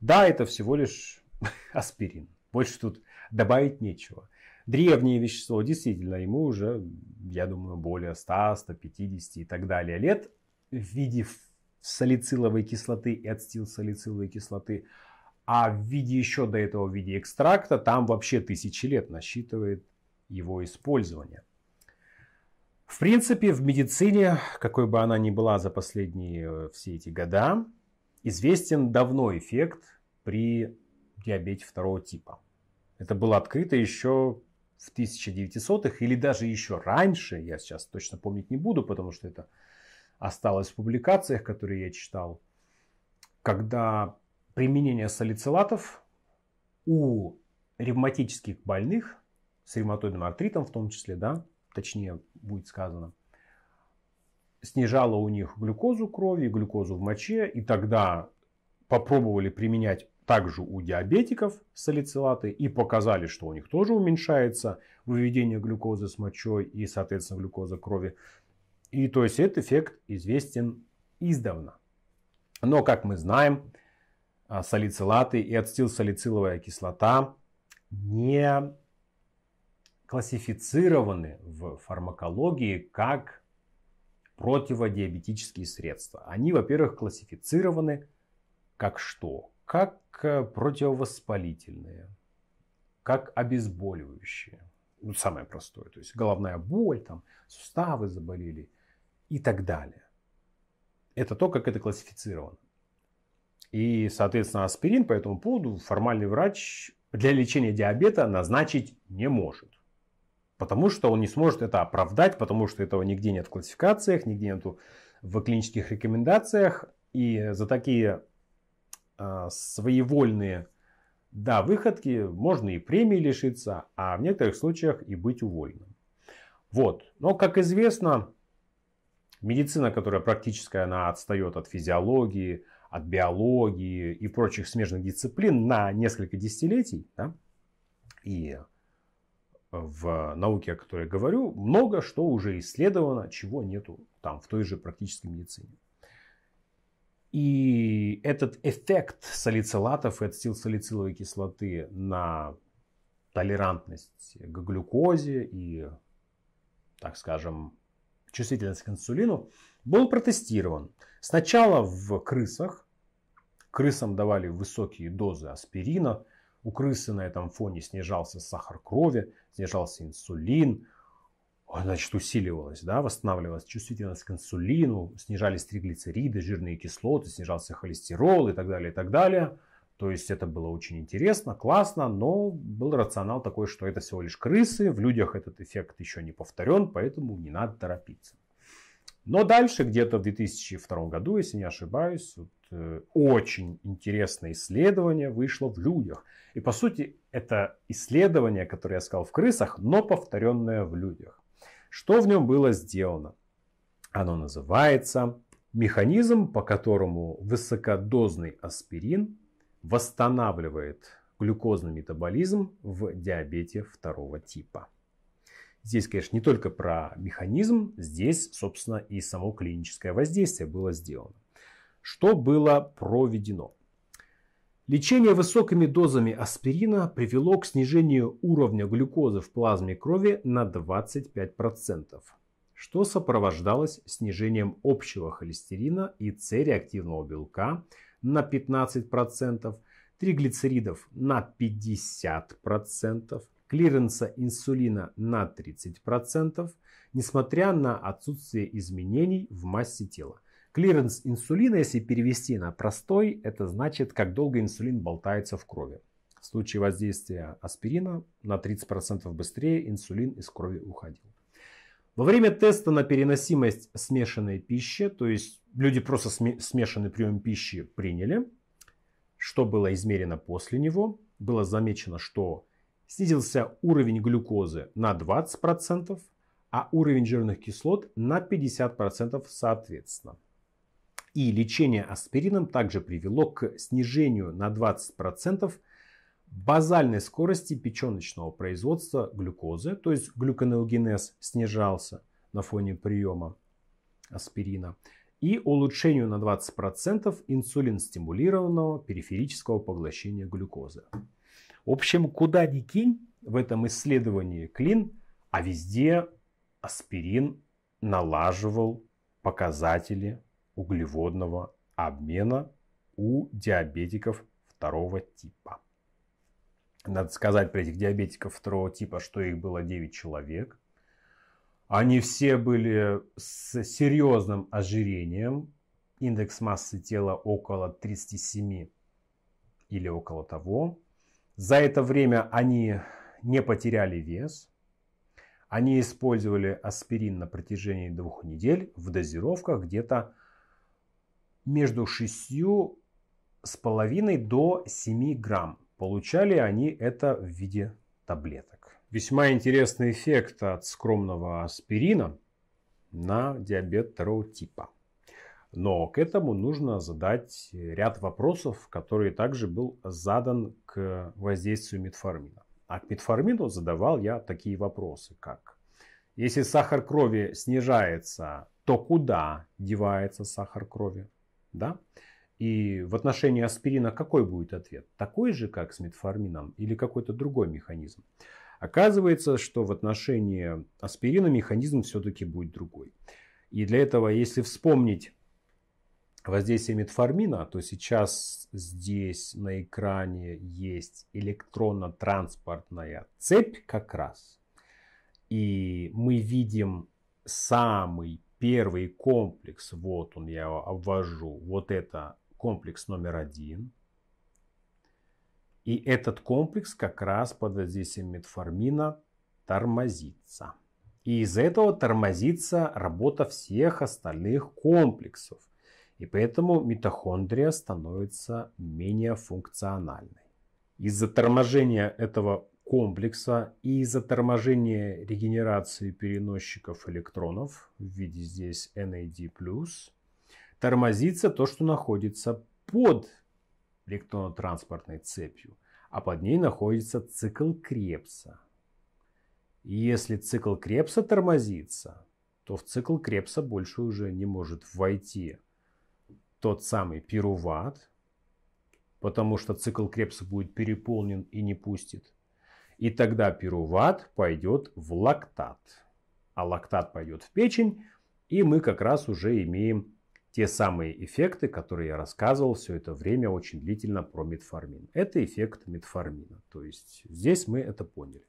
Да, это всего лишь [laughs] аспирин. Больше тут добавить нечего. Древнее вещество, действительно, ему уже, я думаю, более 100, 150 и так далее лет в виде салициловой кислоты и ацетилсалициловой кислоты – а в виде еще до этого в виде экстракта там вообще тысячи лет насчитывает его использование. В принципе, в медицине, какой бы она ни была за последние э, все эти года, известен давно эффект при диабете второго типа. Это было открыто еще в 1900-х или даже еще раньше, я сейчас точно помнить не буду, потому что это осталось в публикациях, которые я читал, когда применение салицилатов у ревматических больных с ревматоидным артритом в том числе, да, точнее будет сказано, снижало у них глюкозу крови, глюкозу в моче, и тогда попробовали применять также у диабетиков салицилаты и показали, что у них тоже уменьшается выведение глюкозы с мочой и, соответственно, глюкоза крови. И то есть этот эффект известен издавна. Но, как мы знаем, а, салицилаты и ацетилсалициловая кислота не классифицированы в фармакологии как противодиабетические средства. Они, во-первых, классифицированы как что? Как э, противовоспалительные, как обезболивающие. Ну, самое простое, то есть головная боль, там, суставы заболели и так далее. Это то, как это классифицировано. И, соответственно, аспирин по этому поводу формальный врач для лечения диабета назначить не может. Потому что он не сможет это оправдать, потому что этого нигде нет в классификациях, нигде нету в клинических рекомендациях. И за такие э, своевольные да, выходки можно и премии лишиться, а в некоторых случаях и быть уволенным. Вот. Но, как известно, медицина, которая практическая, она отстает от физиологии, от биологии и прочих смежных дисциплин на несколько десятилетий. Да? И э, в науке, о которой я говорю, много что уже исследовано, чего нету там в той же практической медицине. И этот эффект салицилатов и ацетилсалициловой кислоты на толерантность к глюкозе и, так скажем, чувствительность к инсулину был протестирован. Сначала в крысах. Крысам давали высокие дозы аспирина. У крысы на этом фоне снижался сахар крови, снижался инсулин. Значит, усиливалась, да, восстанавливалась чувствительность к инсулину, снижались триглицериды, жирные кислоты, снижался холестерол и так далее, и так далее. То есть это было очень интересно, классно, но был рационал такой, что это всего лишь крысы, в людях этот эффект еще не повторен, поэтому не надо торопиться. Но дальше, где-то в 2002 году, если не ошибаюсь, вот, э, очень интересное исследование вышло в людях. И по сути это исследование, которое я сказал в крысах, но повторенное в людях. Что в нем было сделано? Оно называется механизм, по которому высокодозный аспирин восстанавливает глюкозный метаболизм в диабете второго типа. Здесь, конечно, не только про механизм, здесь, собственно, и само клиническое воздействие было сделано. Что было проведено? Лечение высокими дозами аспирина привело к снижению уровня глюкозы в плазме крови на 25%, что сопровождалось снижением общего холестерина и С-реактивного белка на 15%, триглицеридов на 50%, клиренса инсулина на 30%, несмотря на отсутствие изменений в массе тела. Клиренс инсулина, если перевести на простой, это значит, как долго инсулин болтается в крови. В случае воздействия аспирина на 30% быстрее инсулин из крови уходил. Во время теста на переносимость смешанной пищи, то есть люди просто смешанный прием пищи приняли, что было измерено после него, было замечено, что снизился уровень глюкозы на 20%, а уровень жирных кислот на 50% соответственно. И лечение аспирином также привело к снижению на 20% базальной скорости печеночного производства глюкозы, то есть глюконеогенез снижался на фоне приема аспирина, и улучшению на 20% инсулинстимулированного периферического поглощения глюкозы. В общем, куда ни кинь в этом исследовании Клин, а везде аспирин налаживал показатели углеводного обмена у диабетиков второго типа. Надо сказать про этих диабетиков второго типа, что их было 9 человек. Они все были с серьезным ожирением. Индекс массы тела около 37 или около того. За это время они не потеряли вес. Они использовали аспирин на протяжении двух недель в дозировках где-то между 6,5 до 7 грамм. Получали они это в виде таблеток. Весьма интересный эффект от скромного аспирина на диабет второго типа. Но к этому нужно задать э, ряд вопросов, которые также был задан к воздействию метформина. А к метформину задавал я такие вопросы, как если сахар крови снижается, то куда девается сахар крови? Да? И в отношении аспирина какой будет ответ? Такой же, как с метформином или какой-то другой механизм? Оказывается, что в отношении аспирина механизм все-таки будет другой. И для этого, если вспомнить воздействие метформина, то сейчас здесь на экране есть электронно-транспортная цепь как раз. И мы видим самый первый комплекс, вот он, я его обвожу, вот это комплекс номер один. И этот комплекс как раз под воздействием метформина тормозится. И из этого тормозится работа всех остальных комплексов. И поэтому митохондрия становится менее функциональной. Из-за торможения этого комплекса и из-за торможения регенерации переносчиков электронов в виде здесь NAD+, а тормозится то, что находится под электронно-транспортной цепью, а под ней находится цикл Крепса. И если цикл Крепса тормозится, то в цикл Крепса больше уже не может войти тот самый пируват, потому что цикл Крепса будет переполнен и не пустит. И тогда пируват пойдет в лактат. А лактат пойдет в печень, и мы как раз уже имеем те самые эффекты, которые я рассказывал все это время очень длительно про метформин. Это эффект метформина. То есть здесь мы это поняли.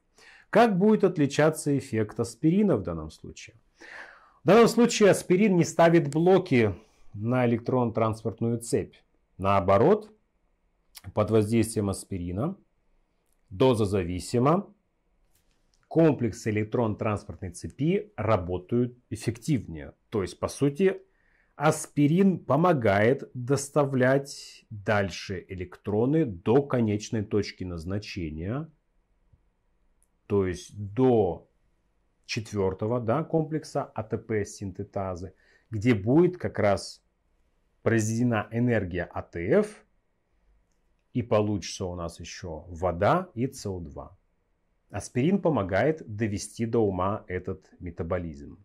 Как будет отличаться эффект аспирина в данном случае? В данном случае аспирин не ставит блоки на электрон-транспортную цепь. Наоборот, под воздействием аспирина, дозозависимо, комплексы электрон-транспортной цепи работают эффективнее. То есть, по сути, аспирин помогает доставлять дальше электроны до конечной точки назначения, то есть до четвертого да, комплекса АТП-синтетазы, где будет как раз произведена энергия АТФ, и получится у нас еще вода и СО2. Аспирин помогает довести до ума этот метаболизм.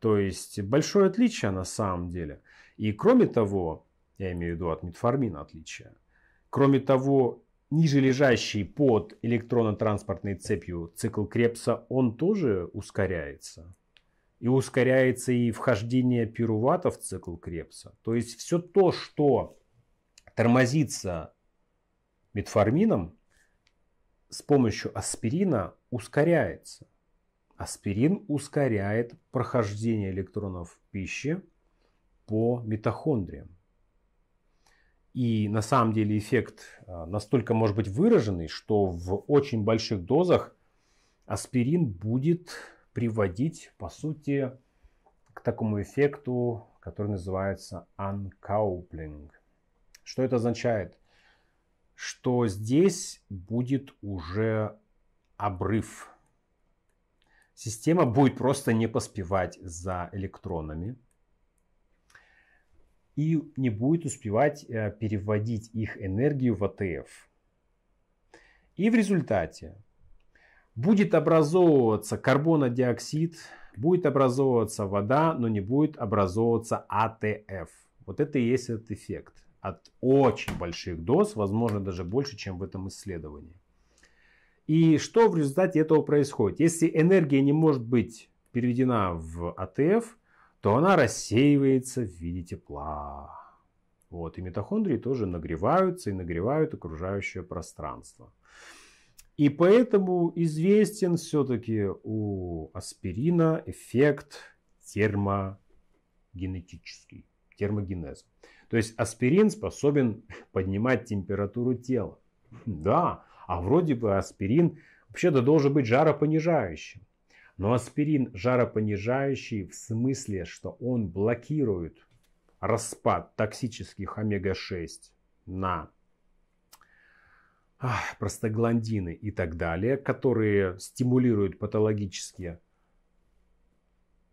То есть большое отличие на самом деле. И кроме того, я имею в виду от метформина отличие, кроме того, ниже лежащий под электронно-транспортной цепью цикл Крепса, он тоже ускоряется и ускоряется и вхождение пирувата в цикл Крепса. То есть все то, что тормозится метформином, с помощью аспирина ускоряется. Аспирин ускоряет прохождение электронов пищи по митохондриям. И на самом деле эффект а, настолько может быть выраженный, что в очень больших дозах аспирин будет приводить, по сути, к такому эффекту, который называется uncoupling. Что это означает? Что здесь будет уже обрыв. Система будет просто не поспевать за электронами и не будет успевать э, переводить их энергию в АТФ. И в результате будет образовываться карбонодиоксид, будет образовываться вода, но не будет образовываться АТФ. Вот это и есть этот эффект от очень больших доз, возможно даже больше, чем в этом исследовании. И что в результате этого происходит? Если энергия не может быть переведена в АТФ, то она рассеивается в виде тепла. Вот. И митохондрии тоже нагреваются и нагревают окружающее пространство. И поэтому известен все-таки у аспирина эффект термогенетический, термогенез. То есть аспирин способен [laughs] поднимать температуру тела. Да, а вроде бы аспирин вообще-то должен быть жаропонижающим. Но аспирин жаропонижающий в смысле, что он блокирует распад токсических омега-6 на ах, простагландины и так далее, которые стимулируют патологически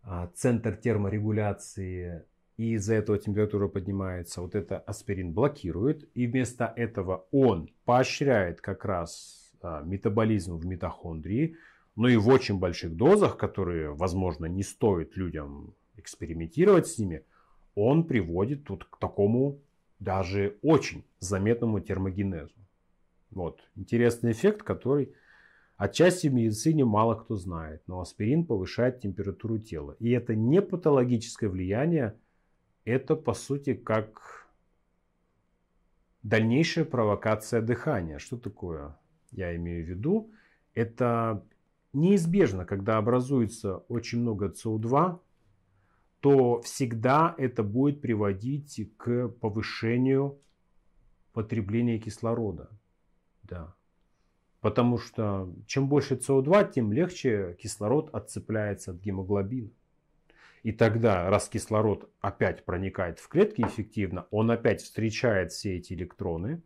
а, центр терморегуляции, и из-за этого температура поднимается. Вот это аспирин блокирует, и вместо этого он поощряет как раз а, метаболизм в митохондрии, но и в очень больших дозах, которые, возможно, не стоит людям экспериментировать с ними, он приводит тут к такому даже очень заметному термогенезу. Вот. Интересный эффект, который отчасти в медицине мало кто знает. Но аспирин повышает температуру тела. И это не патологическое влияние. Это, по сути, как дальнейшая провокация дыхания. Что такое я имею в виду? Это неизбежно, когда образуется очень много СО2, то всегда это будет приводить к повышению потребления кислорода. Да. Потому что чем больше СО2, тем легче кислород отцепляется от гемоглобина. И тогда, раз кислород опять проникает в клетки эффективно, он опять встречает все эти электроны,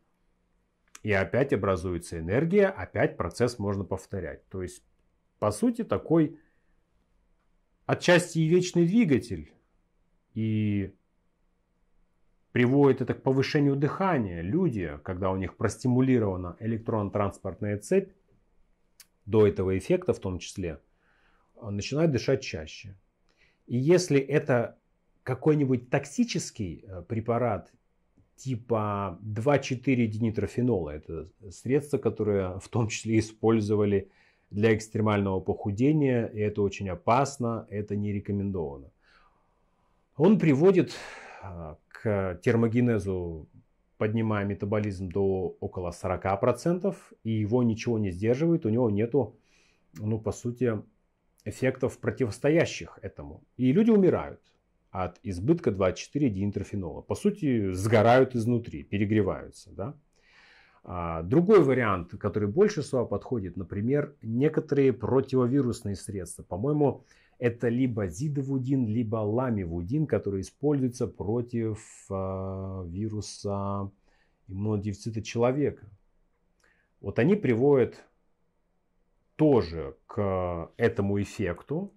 и опять образуется энергия, опять процесс можно повторять. То есть, по сути, такой отчасти и вечный двигатель, и Приводит это к повышению дыхания. Люди, когда у них простимулирована электрон-транспортная цепь, до этого эффекта в том числе, начинают дышать чаще. И если это какой-нибудь токсический э, препарат типа 2,4 динитрофенола, это средство, которое в том числе использовали для экстремального похудения, и это очень опасно, это не рекомендовано. Он приводит э, Э, термогенезу поднимая метаболизм до около 40%, и его ничего не сдерживает, у него нету, ну, по сути, эффектов противостоящих этому. И люди умирают от избытка 24 диинтерфенола. По сути, сгорают изнутри, перегреваются, да. А, другой вариант, который больше всего подходит, например, некоторые противовирусные средства. По-моему, это либо зидовудин, либо ламивудин, который используется против э, вируса иммунодефицита человека. Вот они приводят тоже к этому эффекту,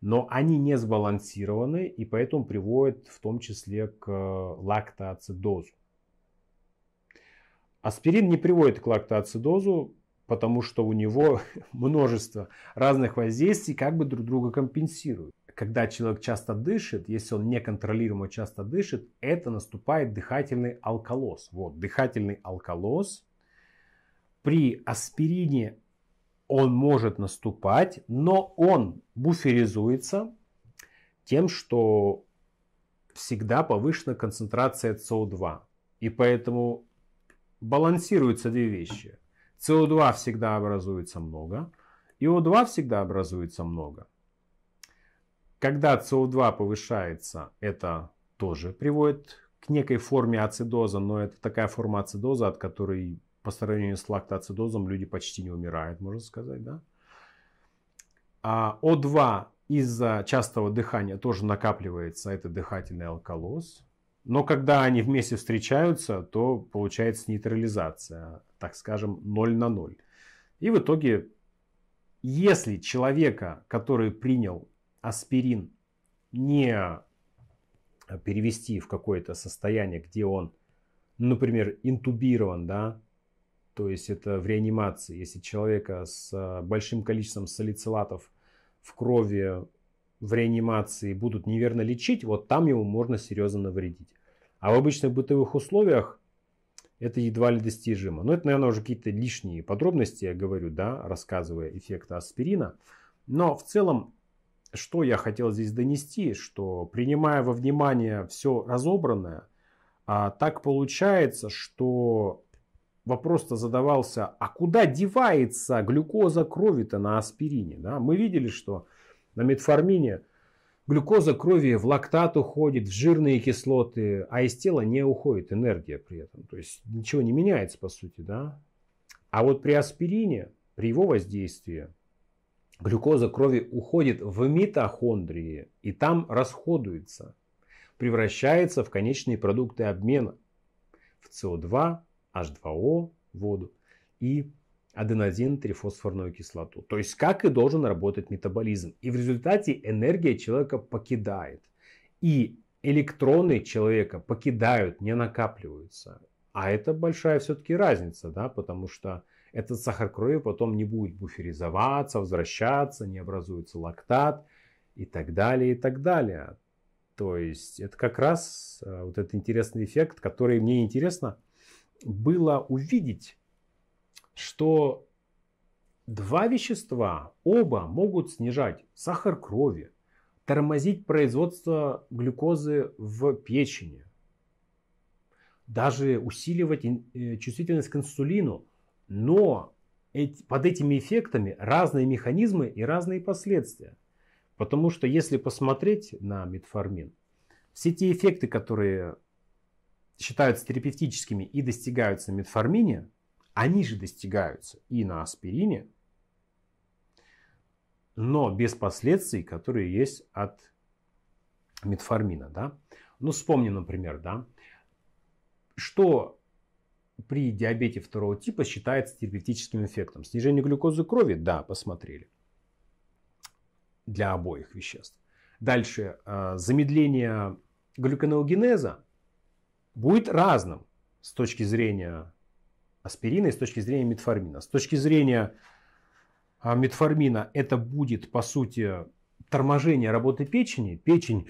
но они не сбалансированы и поэтому приводят в том числе к лактоацидозу. Аспирин не приводит к лактоацидозу, потому что у него [laughs] множество разных воздействий как бы друг друга компенсируют. Когда человек часто дышит, если он неконтролируемо часто дышит, это наступает дыхательный алкалоз. Вот, дыхательный алкалоз. При аспирине он может наступать, но он буферизуется тем, что всегда повышена концентрация СО2. И поэтому балансируются две вещи – СО2 всегда образуется много, и О2 всегда образуется много. Когда СО2 повышается, это тоже приводит к некой форме ацидоза, но это такая форма ацидоза, от которой по сравнению с лактоацидозом люди почти не умирают, можно сказать, да. А О2 из-за частого дыхания тоже накапливается, это дыхательный алкалоз. Но когда они вместе встречаются, то получается нейтрализация, так скажем, 0 на 0. И в итоге, если человека, который принял аспирин, не перевести в какое-то состояние, где он, например, интубирован, да, то есть это в реанимации, если человека с большим количеством салицилатов в крови в реанимации будут неверно лечить, вот там его можно серьезно навредить. А в обычных бытовых условиях это едва ли достижимо. Но ну, это, наверное, уже какие-то лишние подробности, я говорю, да, рассказывая эффекта аспирина. Но в целом, что я хотел здесь донести, что принимая во внимание все разобранное, а, так получается, что вопрос-то задавался, а куда девается глюкоза крови-то на аспирине? Да? Мы видели, что на метформине – Глюкоза крови в лактат уходит, в жирные кислоты, а из тела не уходит энергия при этом. То есть ничего не меняется, по сути, да. А вот при аспирине, при его воздействии, глюкоза крови уходит в митохондрии и там расходуется, превращается в конечные продукты обмена, в СО2, H2O, воду и аденозин-трифосфорную кислоту. То есть как и должен работать метаболизм. И в результате энергия человека покидает. И электроны человека покидают, не накапливаются. А это большая все-таки разница, да, потому что этот сахар крови потом не будет буферизоваться, возвращаться, не образуется лактат и так далее, и так далее. То есть это как раз э, вот этот интересный эффект, который мне интересно было увидеть что два вещества, оба могут снижать сахар крови, тормозить производство глюкозы в печени, даже усиливать э, чувствительность к инсулину. Но под этими эффектами разные механизмы и разные последствия. Потому что если посмотреть на метформин, все те эффекты, которые считаются терапевтическими и достигаются в метформине, они же достигаются и на аспирине, но без последствий, которые есть от метформина. Да? Ну, вспомни, например, да, что при диабете второго типа считается терапевтическим эффектом. Снижение глюкозы крови, да, посмотрели. Для обоих веществ. Дальше, э, замедление глюконеогенеза будет разным с точки зрения аспирина и с точки зрения метформина. С точки зрения а, метформина это будет, по сути, торможение работы печени. Печень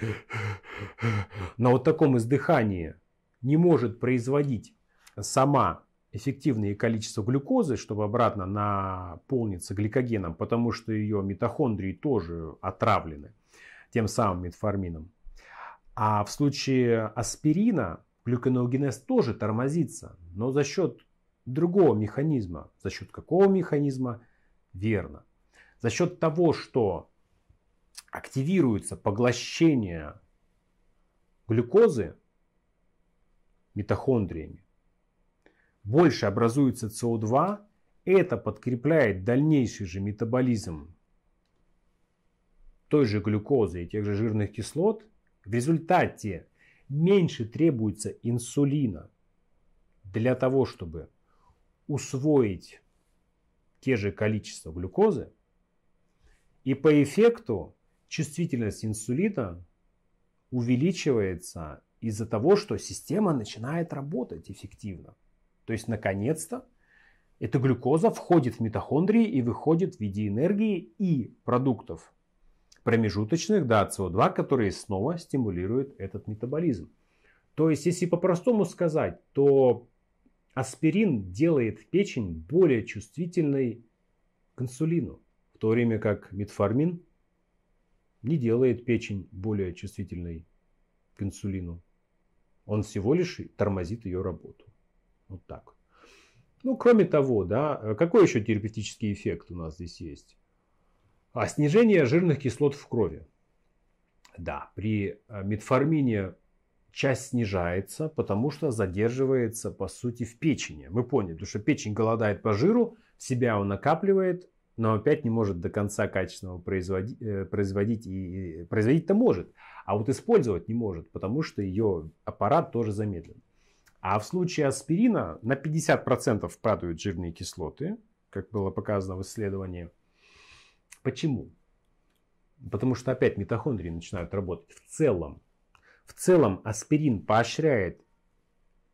[laughs] на вот таком издыхании не может производить сама эффективное количество глюкозы, чтобы обратно наполниться гликогеном, потому что ее митохондрии тоже отравлены тем самым метформином. А в случае аспирина глюконеогенез тоже тормозится, но за счет другого механизма. За счет какого механизма? Верно. За счет того, что активируется поглощение глюкозы митохондриями, больше образуется СО2, это подкрепляет дальнейший же метаболизм той же глюкозы и тех же жирных кислот. В результате меньше требуется инсулина для того, чтобы усвоить те же количество глюкозы, и по эффекту чувствительность инсулина увеличивается из-за того, что система начинает работать эффективно. То есть, наконец-то, эта глюкоза входит в митохондрии и выходит в виде энергии и продуктов промежуточных, да, СО2, которые снова стимулируют этот метаболизм. То есть, если по-простому сказать, то Аспирин делает печень более чувствительной к инсулину, в то время как метформин не делает печень более чувствительной к инсулину. Он всего лишь тормозит ее работу. Вот так. Ну, кроме того, да, какой еще терапевтический эффект у нас здесь есть? А снижение жирных кислот в крови. Да, при э, метформине часть снижается, потому что задерживается, по сути, в печени. Мы поняли, потому что печень голодает по жиру, себя он накапливает, но опять не может до конца качественного э, производить, производить и производить-то может, а вот использовать не может, потому что ее аппарат тоже замедлен. А в случае аспирина на 50% падают жирные кислоты, как было показано в исследовании. Почему? Потому что опять митохондрии начинают работать в целом. В целом аспирин поощряет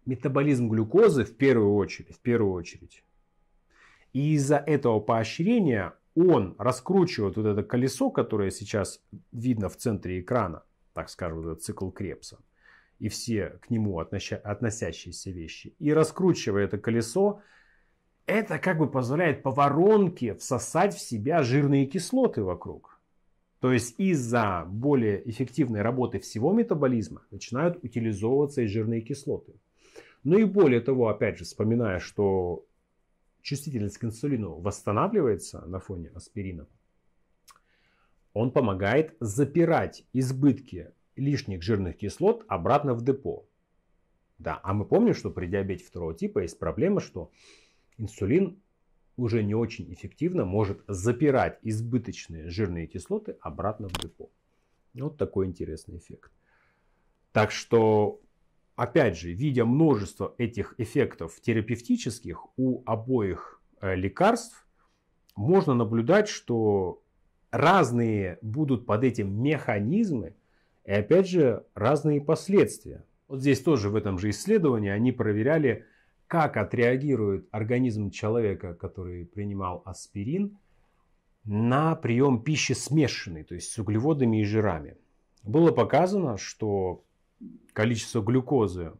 метаболизм глюкозы в первую очередь. В первую очередь. И из-за этого поощрения он раскручивает вот это колесо, которое сейчас видно в центре экрана, так скажем, этот цикл Крепса, и все к нему относя- относящиеся вещи. И раскручивая это колесо, это как бы позволяет по воронке всосать в себя жирные кислоты вокруг. То есть из-за более эффективной работы всего метаболизма начинают утилизовываться и жирные кислоты. Ну и более того, опять же, вспоминая, что чувствительность к инсулину восстанавливается на фоне аспирина, он помогает запирать избытки лишних жирных кислот обратно в депо. Да, а мы помним, что при диабете второго типа есть проблема, что инсулин уже не очень эффективно может запирать избыточные жирные кислоты обратно в депо. Вот такой интересный эффект. Так что, опять же, видя множество этих эффектов терапевтических у обоих э, лекарств, можно наблюдать, что разные будут под этим механизмы и, опять же, разные последствия. Вот здесь тоже в этом же исследовании они проверяли как отреагирует организм человека, который принимал аспирин, на прием пищи смешанной, то есть с углеводами и жирами. Было показано, что количество глюкозы э,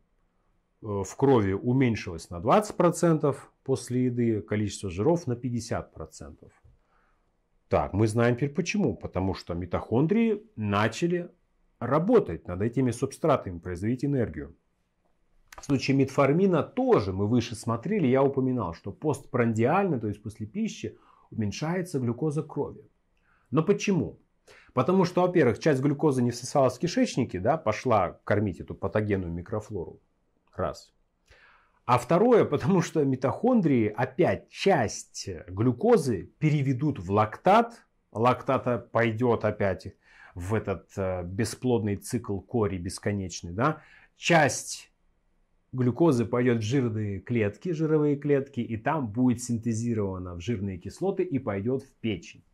в крови уменьшилось на 20% после еды, количество жиров на 50%. Так, мы знаем теперь почему. Потому что митохондрии начали работать над этими субстратами, производить энергию. В случае метформина тоже мы выше смотрели, я упоминал, что постпрандиально, то есть после пищи, уменьшается глюкоза крови. Но почему? Потому что, во-первых, часть глюкозы не всосалась в кишечнике, да, пошла кормить эту патогенную микрофлору. Раз. А второе, [laughs] потому что митохондрии опять часть глюкозы переведут в лактат. лактата пойдет опять в этот э, бесплодный цикл кори бесконечный. Да? Часть Глюкозы пойдет в жирные клетки, жировые клетки, и там будет синтезирована в жирные кислоты и пойдет в печень.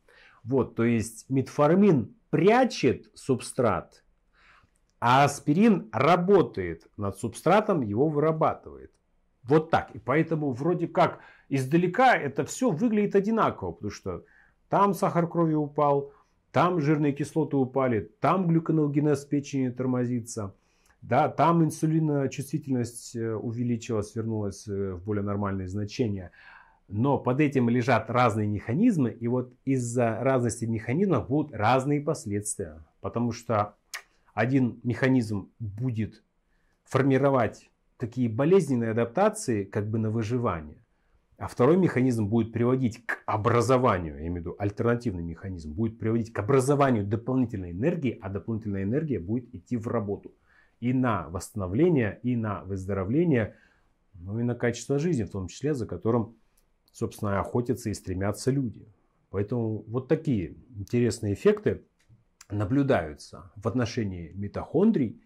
Вот, то есть метформин прячет субстрат, а аспирин работает над субстратом, его вырабатывает. Вот так. И поэтому вроде как издалека это все выглядит одинаково, потому что там сахар крови упал, там жирные кислоты упали, там глюконогенез печени тормозится – да, там инсулиночувствительность э, увеличилась, вернулась э, в более нормальные значения. Но под этим лежат разные механизмы, и вот из-за разности механизмов будут разные последствия. Потому что один механизм будет формировать такие болезненные адаптации как бы на выживание, а второй механизм будет приводить к образованию, я имею в виду альтернативный механизм, будет приводить к образованию дополнительной энергии, а дополнительная энергия будет идти в работу и на восстановление, и на выздоровление, ну и на качество жизни, в том числе, за которым, собственно, охотятся и стремятся люди. Поэтому вот такие интересные эффекты наблюдаются в отношении митохондрий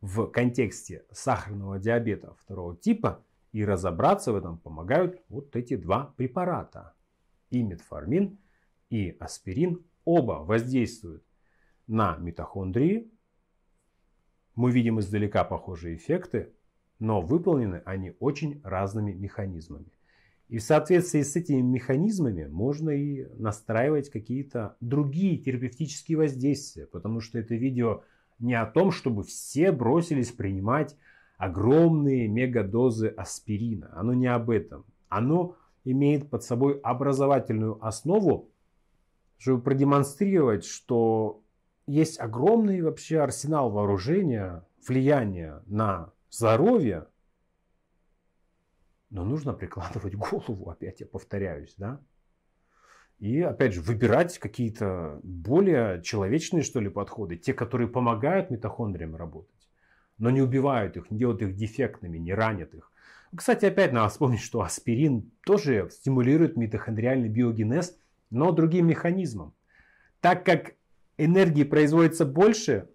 в контексте сахарного диабета второго типа, и разобраться в этом помогают вот эти два препарата. И метформин, и аспирин оба воздействуют на митохондрии, мы видим издалека похожие эффекты, но выполнены они очень разными механизмами. И в соответствии с этими механизмами можно и настраивать какие-то другие терапевтические воздействия, потому что это видео не о том, чтобы все бросились принимать огромные мегадозы аспирина. Оно не об этом. Оно имеет под собой образовательную основу, чтобы продемонстрировать, что есть огромный вообще арсенал вооружения, влияния на здоровье, но нужно прикладывать голову, опять я повторяюсь, да? И опять же выбирать какие-то более человечные, что ли, подходы, те, которые помогают митохондриям работать, но не убивают их, не делают их дефектными, не ранят их. Кстати, опять надо вспомнить, что аспирин тоже стимулирует митохондриальный биогенез, но другим механизмом. Так как энергии производится больше,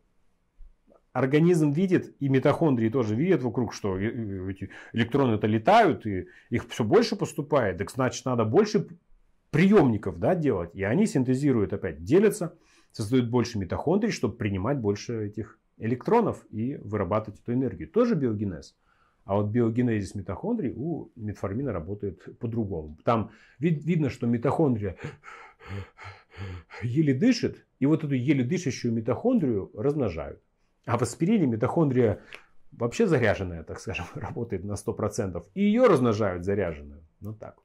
организм видит, и митохондрии тоже видят вокруг, что э, э, эти электроны-то летают, и их все больше поступает, так значит надо больше приемников да, делать. И они синтезируют опять, делятся, создают больше митохондрий, чтобы принимать больше этих электронов и вырабатывать эту энергию. Тоже биогенез. А вот биогенезис митохондрий у метформина работает по-другому. Там вид- видно, что митохондрия еле дышит, и вот эту еле дышащую митохондрию размножают. А в аспирине митохондрия вообще заряженная, так скажем, [laughs] работает на 100%. И ее размножают заряженную. Ну так.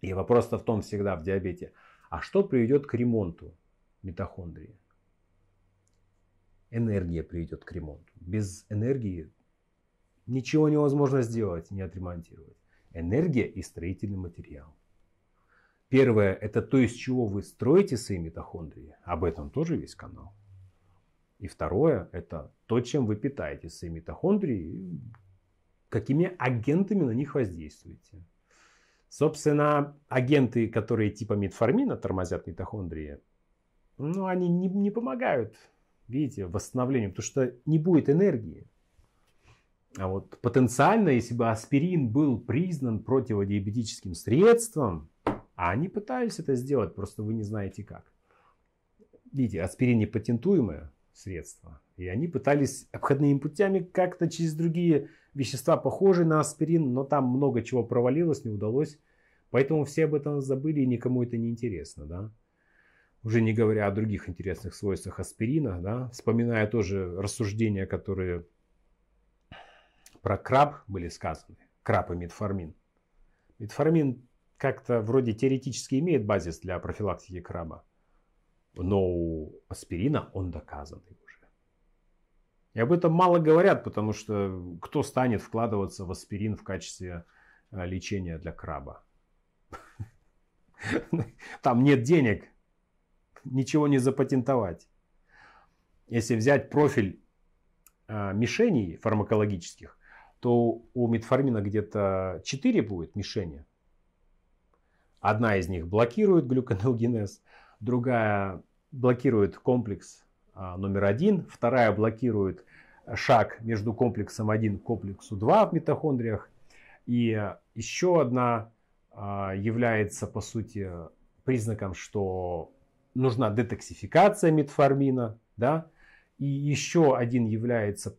И вопрос-то в том всегда в диабете. А что приведет к ремонту митохондрии? Энергия приведет к ремонту. Без энергии ничего невозможно сделать, не отремонтировать. Энергия и строительный материал. Первое – это то, из чего вы строите свои митохондрии. Об этом тоже весь канал. И второе – это то, чем вы питаете свои митохондрии, какими агентами на них воздействуете. Собственно, агенты, которые типа метформина тормозят митохондрии, ну, они не, не помогают, видите, восстановлению, потому что не будет энергии. А вот потенциально, если бы аспирин был признан противодиабетическим средством, а они пытались это сделать, просто вы не знаете как. Видите, аспирин непатентуемое средство. И они пытались обходными путями как-то через другие вещества, похожие на аспирин, но там много чего провалилось, не удалось. Поэтому все об этом забыли и никому это не интересно, да. Уже не говоря о других интересных свойствах аспирина, да. Вспоминая тоже рассуждения, которые про краб были сказаны. Краб и метформин. Метформин как-то вроде теоретически имеет базис для профилактики краба. Но у аспирина он доказанный уже. И об этом мало говорят, потому что кто станет вкладываться в аспирин в качестве э, лечения для краба? [laughs] Там нет денег, ничего не запатентовать. Если взять профиль э, мишеней фармакологических, то у метформина где-то 4 будет мишени Одна из них блокирует глюконеогенез, другая блокирует комплекс а, номер один, вторая блокирует шаг между комплексом 1 и комплексу 2 в митохондриях. И еще одна а, является, по сути, признаком, что нужна детоксификация метформина. Да? И еще один является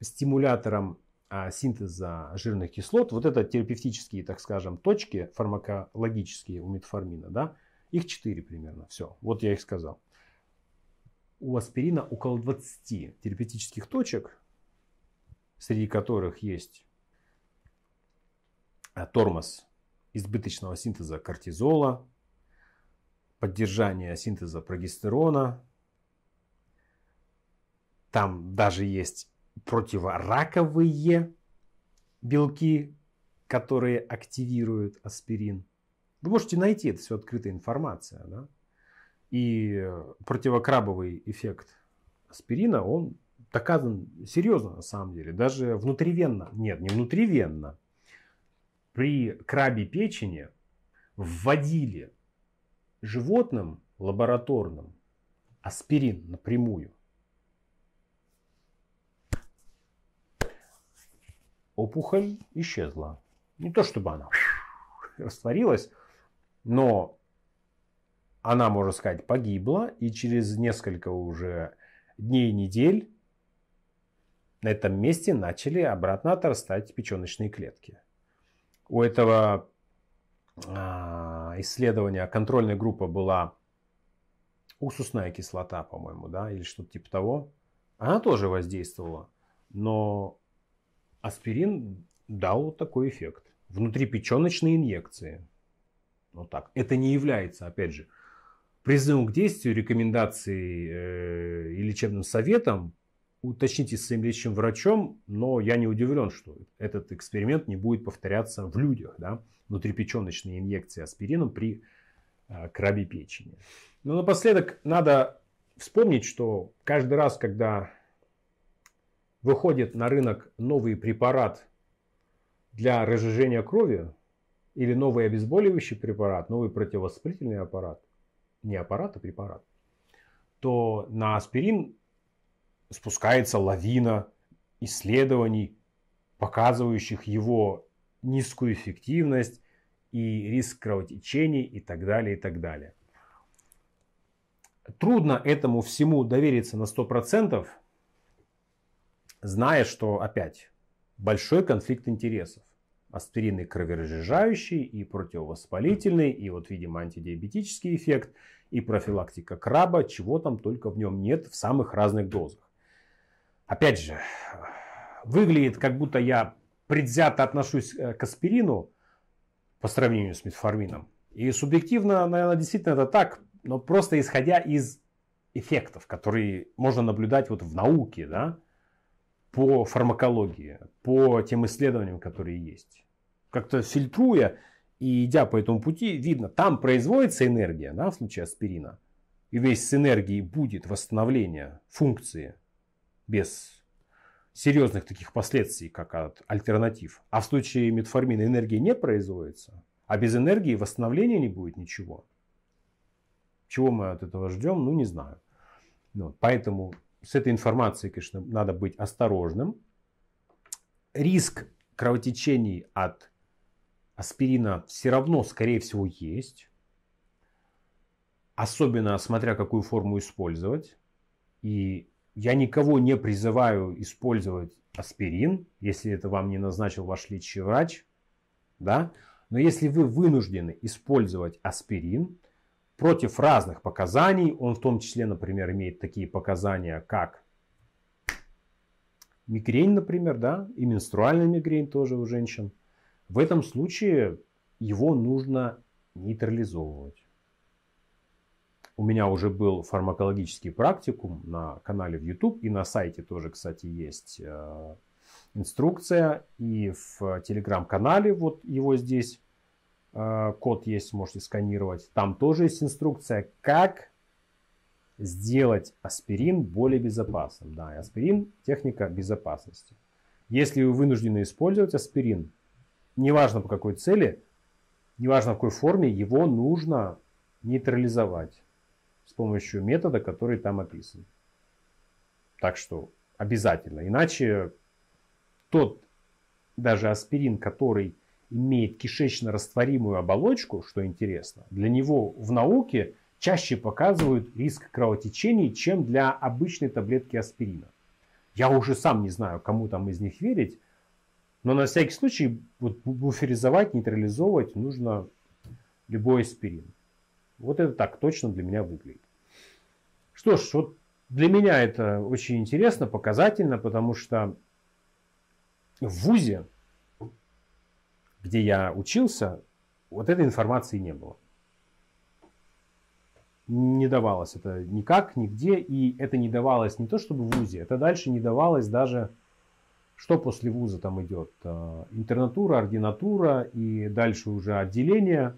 стимулятором а, синтеза жирных кислот, вот это терапевтические, так скажем, точки фармакологические у метформина, да, их 4 примерно, все, вот я их сказал. У аспирина около 20 терапевтических точек, среди которых есть а, тормоз избыточного синтеза кортизола, поддержание синтеза прогестерона, там даже есть противораковые белки, которые активируют аспирин. Вы можете найти, это все открытая информация. Да? И э, противокрабовый эффект аспирина, он доказан серьезно на самом деле. Даже внутривенно. Нет, не внутривенно. При крабе печени вводили животным лабораторным аспирин напрямую. опухоль исчезла. Не то чтобы она [laughs] растворилась, но она, можно сказать, погибла, и через несколько уже дней, недель на этом месте начали обратно отрастать печеночные клетки. У этого а, исследования контрольная группа была уксусная кислота, по-моему, да, или что-то типа того. Она тоже воздействовала, но аспирин дал такой эффект. Внутрипеченочные инъекции. Вот так. Это не является, опять же, призывом к действию, рекомендацией э, и лечебным советом. Уточните с своим лечащим врачом, но я не удивлен, что этот эксперимент не будет повторяться в людях. Да? Внутрипеченочные инъекции аспирином при э, крабе печени. Но ну, напоследок надо вспомнить, что каждый раз, когда выходит на рынок новый препарат для разжижения крови или новый обезболивающий препарат, новый противовоспалительный аппарат, не аппарат, а препарат, то на аспирин спускается лавина исследований, показывающих его низкую эффективность и риск кровотечений и так далее, и так далее. Трудно этому всему довериться на 100%, зная, что опять большой конфликт интересов. Аспирин и кроверазжижающий, и противовоспалительный, и вот, видимо, антидиабетический эффект, и профилактика краба, чего там только в нем нет в самых разных дозах. Опять же, выглядит, как будто я предвзято отношусь э, к аспирину по сравнению с метформином. И субъективно, наверное, действительно это так, но просто исходя из эффектов, которые можно наблюдать вот в науке, да, по фармакологии, по тем исследованиям, которые есть. Как-то фильтруя и идя по этому пути, видно, там производится энергия, да, в случае аспирина. И весь с энергией будет восстановление функции без серьезных таких последствий, как от альтернатив. А в случае метформина энергии не производится, а без энергии восстановления не будет ничего. Чего мы от этого ждем, ну не знаю. Ну, поэтому с этой информацией, конечно, надо быть осторожным. Риск кровотечений от аспирина все равно, скорее всего, есть. Особенно смотря какую форму использовать. И я никого не призываю использовать аспирин, если это вам не назначил ваш лечащий врач. Да? Но если вы вынуждены использовать аспирин, против разных показаний. Он в том числе, например, имеет такие показания, как мигрень, например, да, и менструальная мигрень тоже у женщин. В этом случае его нужно нейтрализовывать. У меня уже был фармакологический практикум на канале в YouTube и на сайте тоже, кстати, есть э, инструкция. И в телеграм-канале вот его здесь Э, код есть, можете сканировать. Там тоже есть инструкция, как сделать аспирин более безопасным. Да, аспирин – техника безопасности. Если вы вынуждены использовать аспирин, неважно по какой цели, неважно в какой форме, его нужно нейтрализовать с помощью метода, который там описан. Так что обязательно. Иначе тот даже аспирин, который имеет кишечно-растворимую оболочку, что интересно, для него в науке чаще показывают риск кровотечений, чем для обычной таблетки аспирина. Я уже сам не знаю, кому там из них верить, но на всякий случай вот, буферизовать, нейтрализовывать нужно любой аспирин. Вот это так точно для меня выглядит. Что ж, вот для меня это очень интересно, показательно, потому что в ВУЗе где я учился, вот этой информации не было. Не давалось это никак, нигде. И это не давалось не то чтобы в ВУЗе, это дальше не давалось даже, что после ВУЗа там идет. Э, интернатура, ординатура и дальше уже отделение.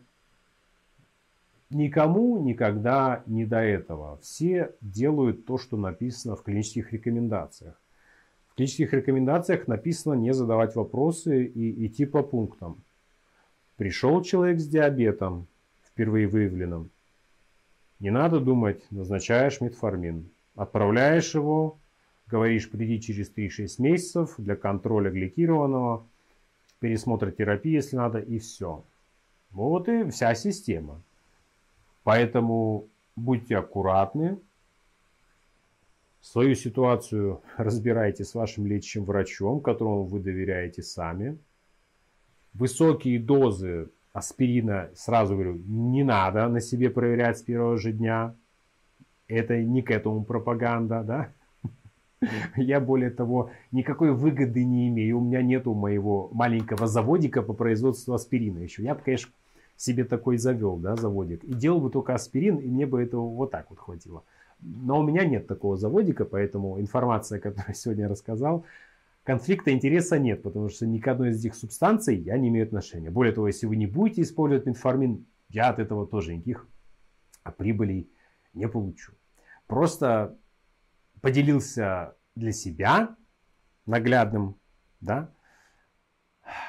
Никому никогда не до этого. Все делают то, что написано в клинических рекомендациях практических рекомендациях написано не задавать вопросы и идти по пунктам. Пришел человек с диабетом, впервые выявленным. Не надо думать, назначаешь метформин. Отправляешь его, говоришь, приди через 3-6 месяцев для контроля гликированного, пересмотра терапии, если надо, и все. Вот и вся система. Поэтому будьте аккуратны, Свою ситуацию разбирайте с вашим лечащим врачом, которому вы доверяете сами. Высокие дозы аспирина, сразу говорю, не надо на себе проверять с первого же дня. Это не к этому пропаганда, да? Я, более того, никакой выгоды не имею. У меня нету моего маленького заводика по производству аспирина еще. Я бы, конечно, себе такой завел, да, заводик. И делал бы только аспирин, и мне бы этого вот так вот хватило. Но у меня нет такого заводика, поэтому информация, которую я сегодня рассказал, конфликта интереса нет, потому что ни к одной из этих субстанций я не имею отношения. Более того, если вы не будете использовать метформин, я от этого тоже никаких прибылей не получу. Просто поделился для себя наглядным да,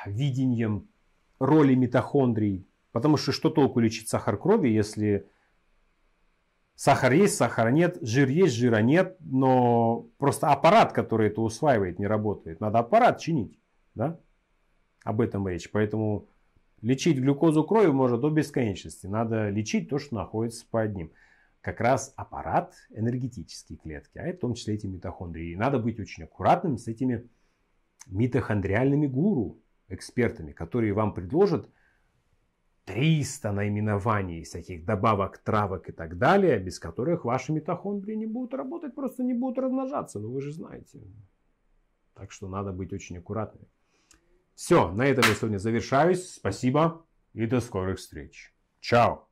видением роли митохондрий, потому что что толку лечить сахар крови, если Сахар есть, сахара нет, жир есть, жира нет, но просто аппарат, который это усваивает, не работает. Надо аппарат чинить, да? Об этом речь. Поэтому лечить глюкозу крови можно до бесконечности. Надо лечить то, что находится под ним. Как раз аппарат энергетические клетки, а это в том числе эти митохондрии. И надо быть очень аккуратным с этими митохондриальными гуру, экспертами, которые вам предложат – 300 наименований всяких добавок, травок и так далее, без которых ваши митохондрии не будут работать, просто не будут размножаться, ну вы же знаете. Так что надо быть очень аккуратными. Все, на этом я сегодня завершаюсь. Спасибо и до скорых встреч. Чао!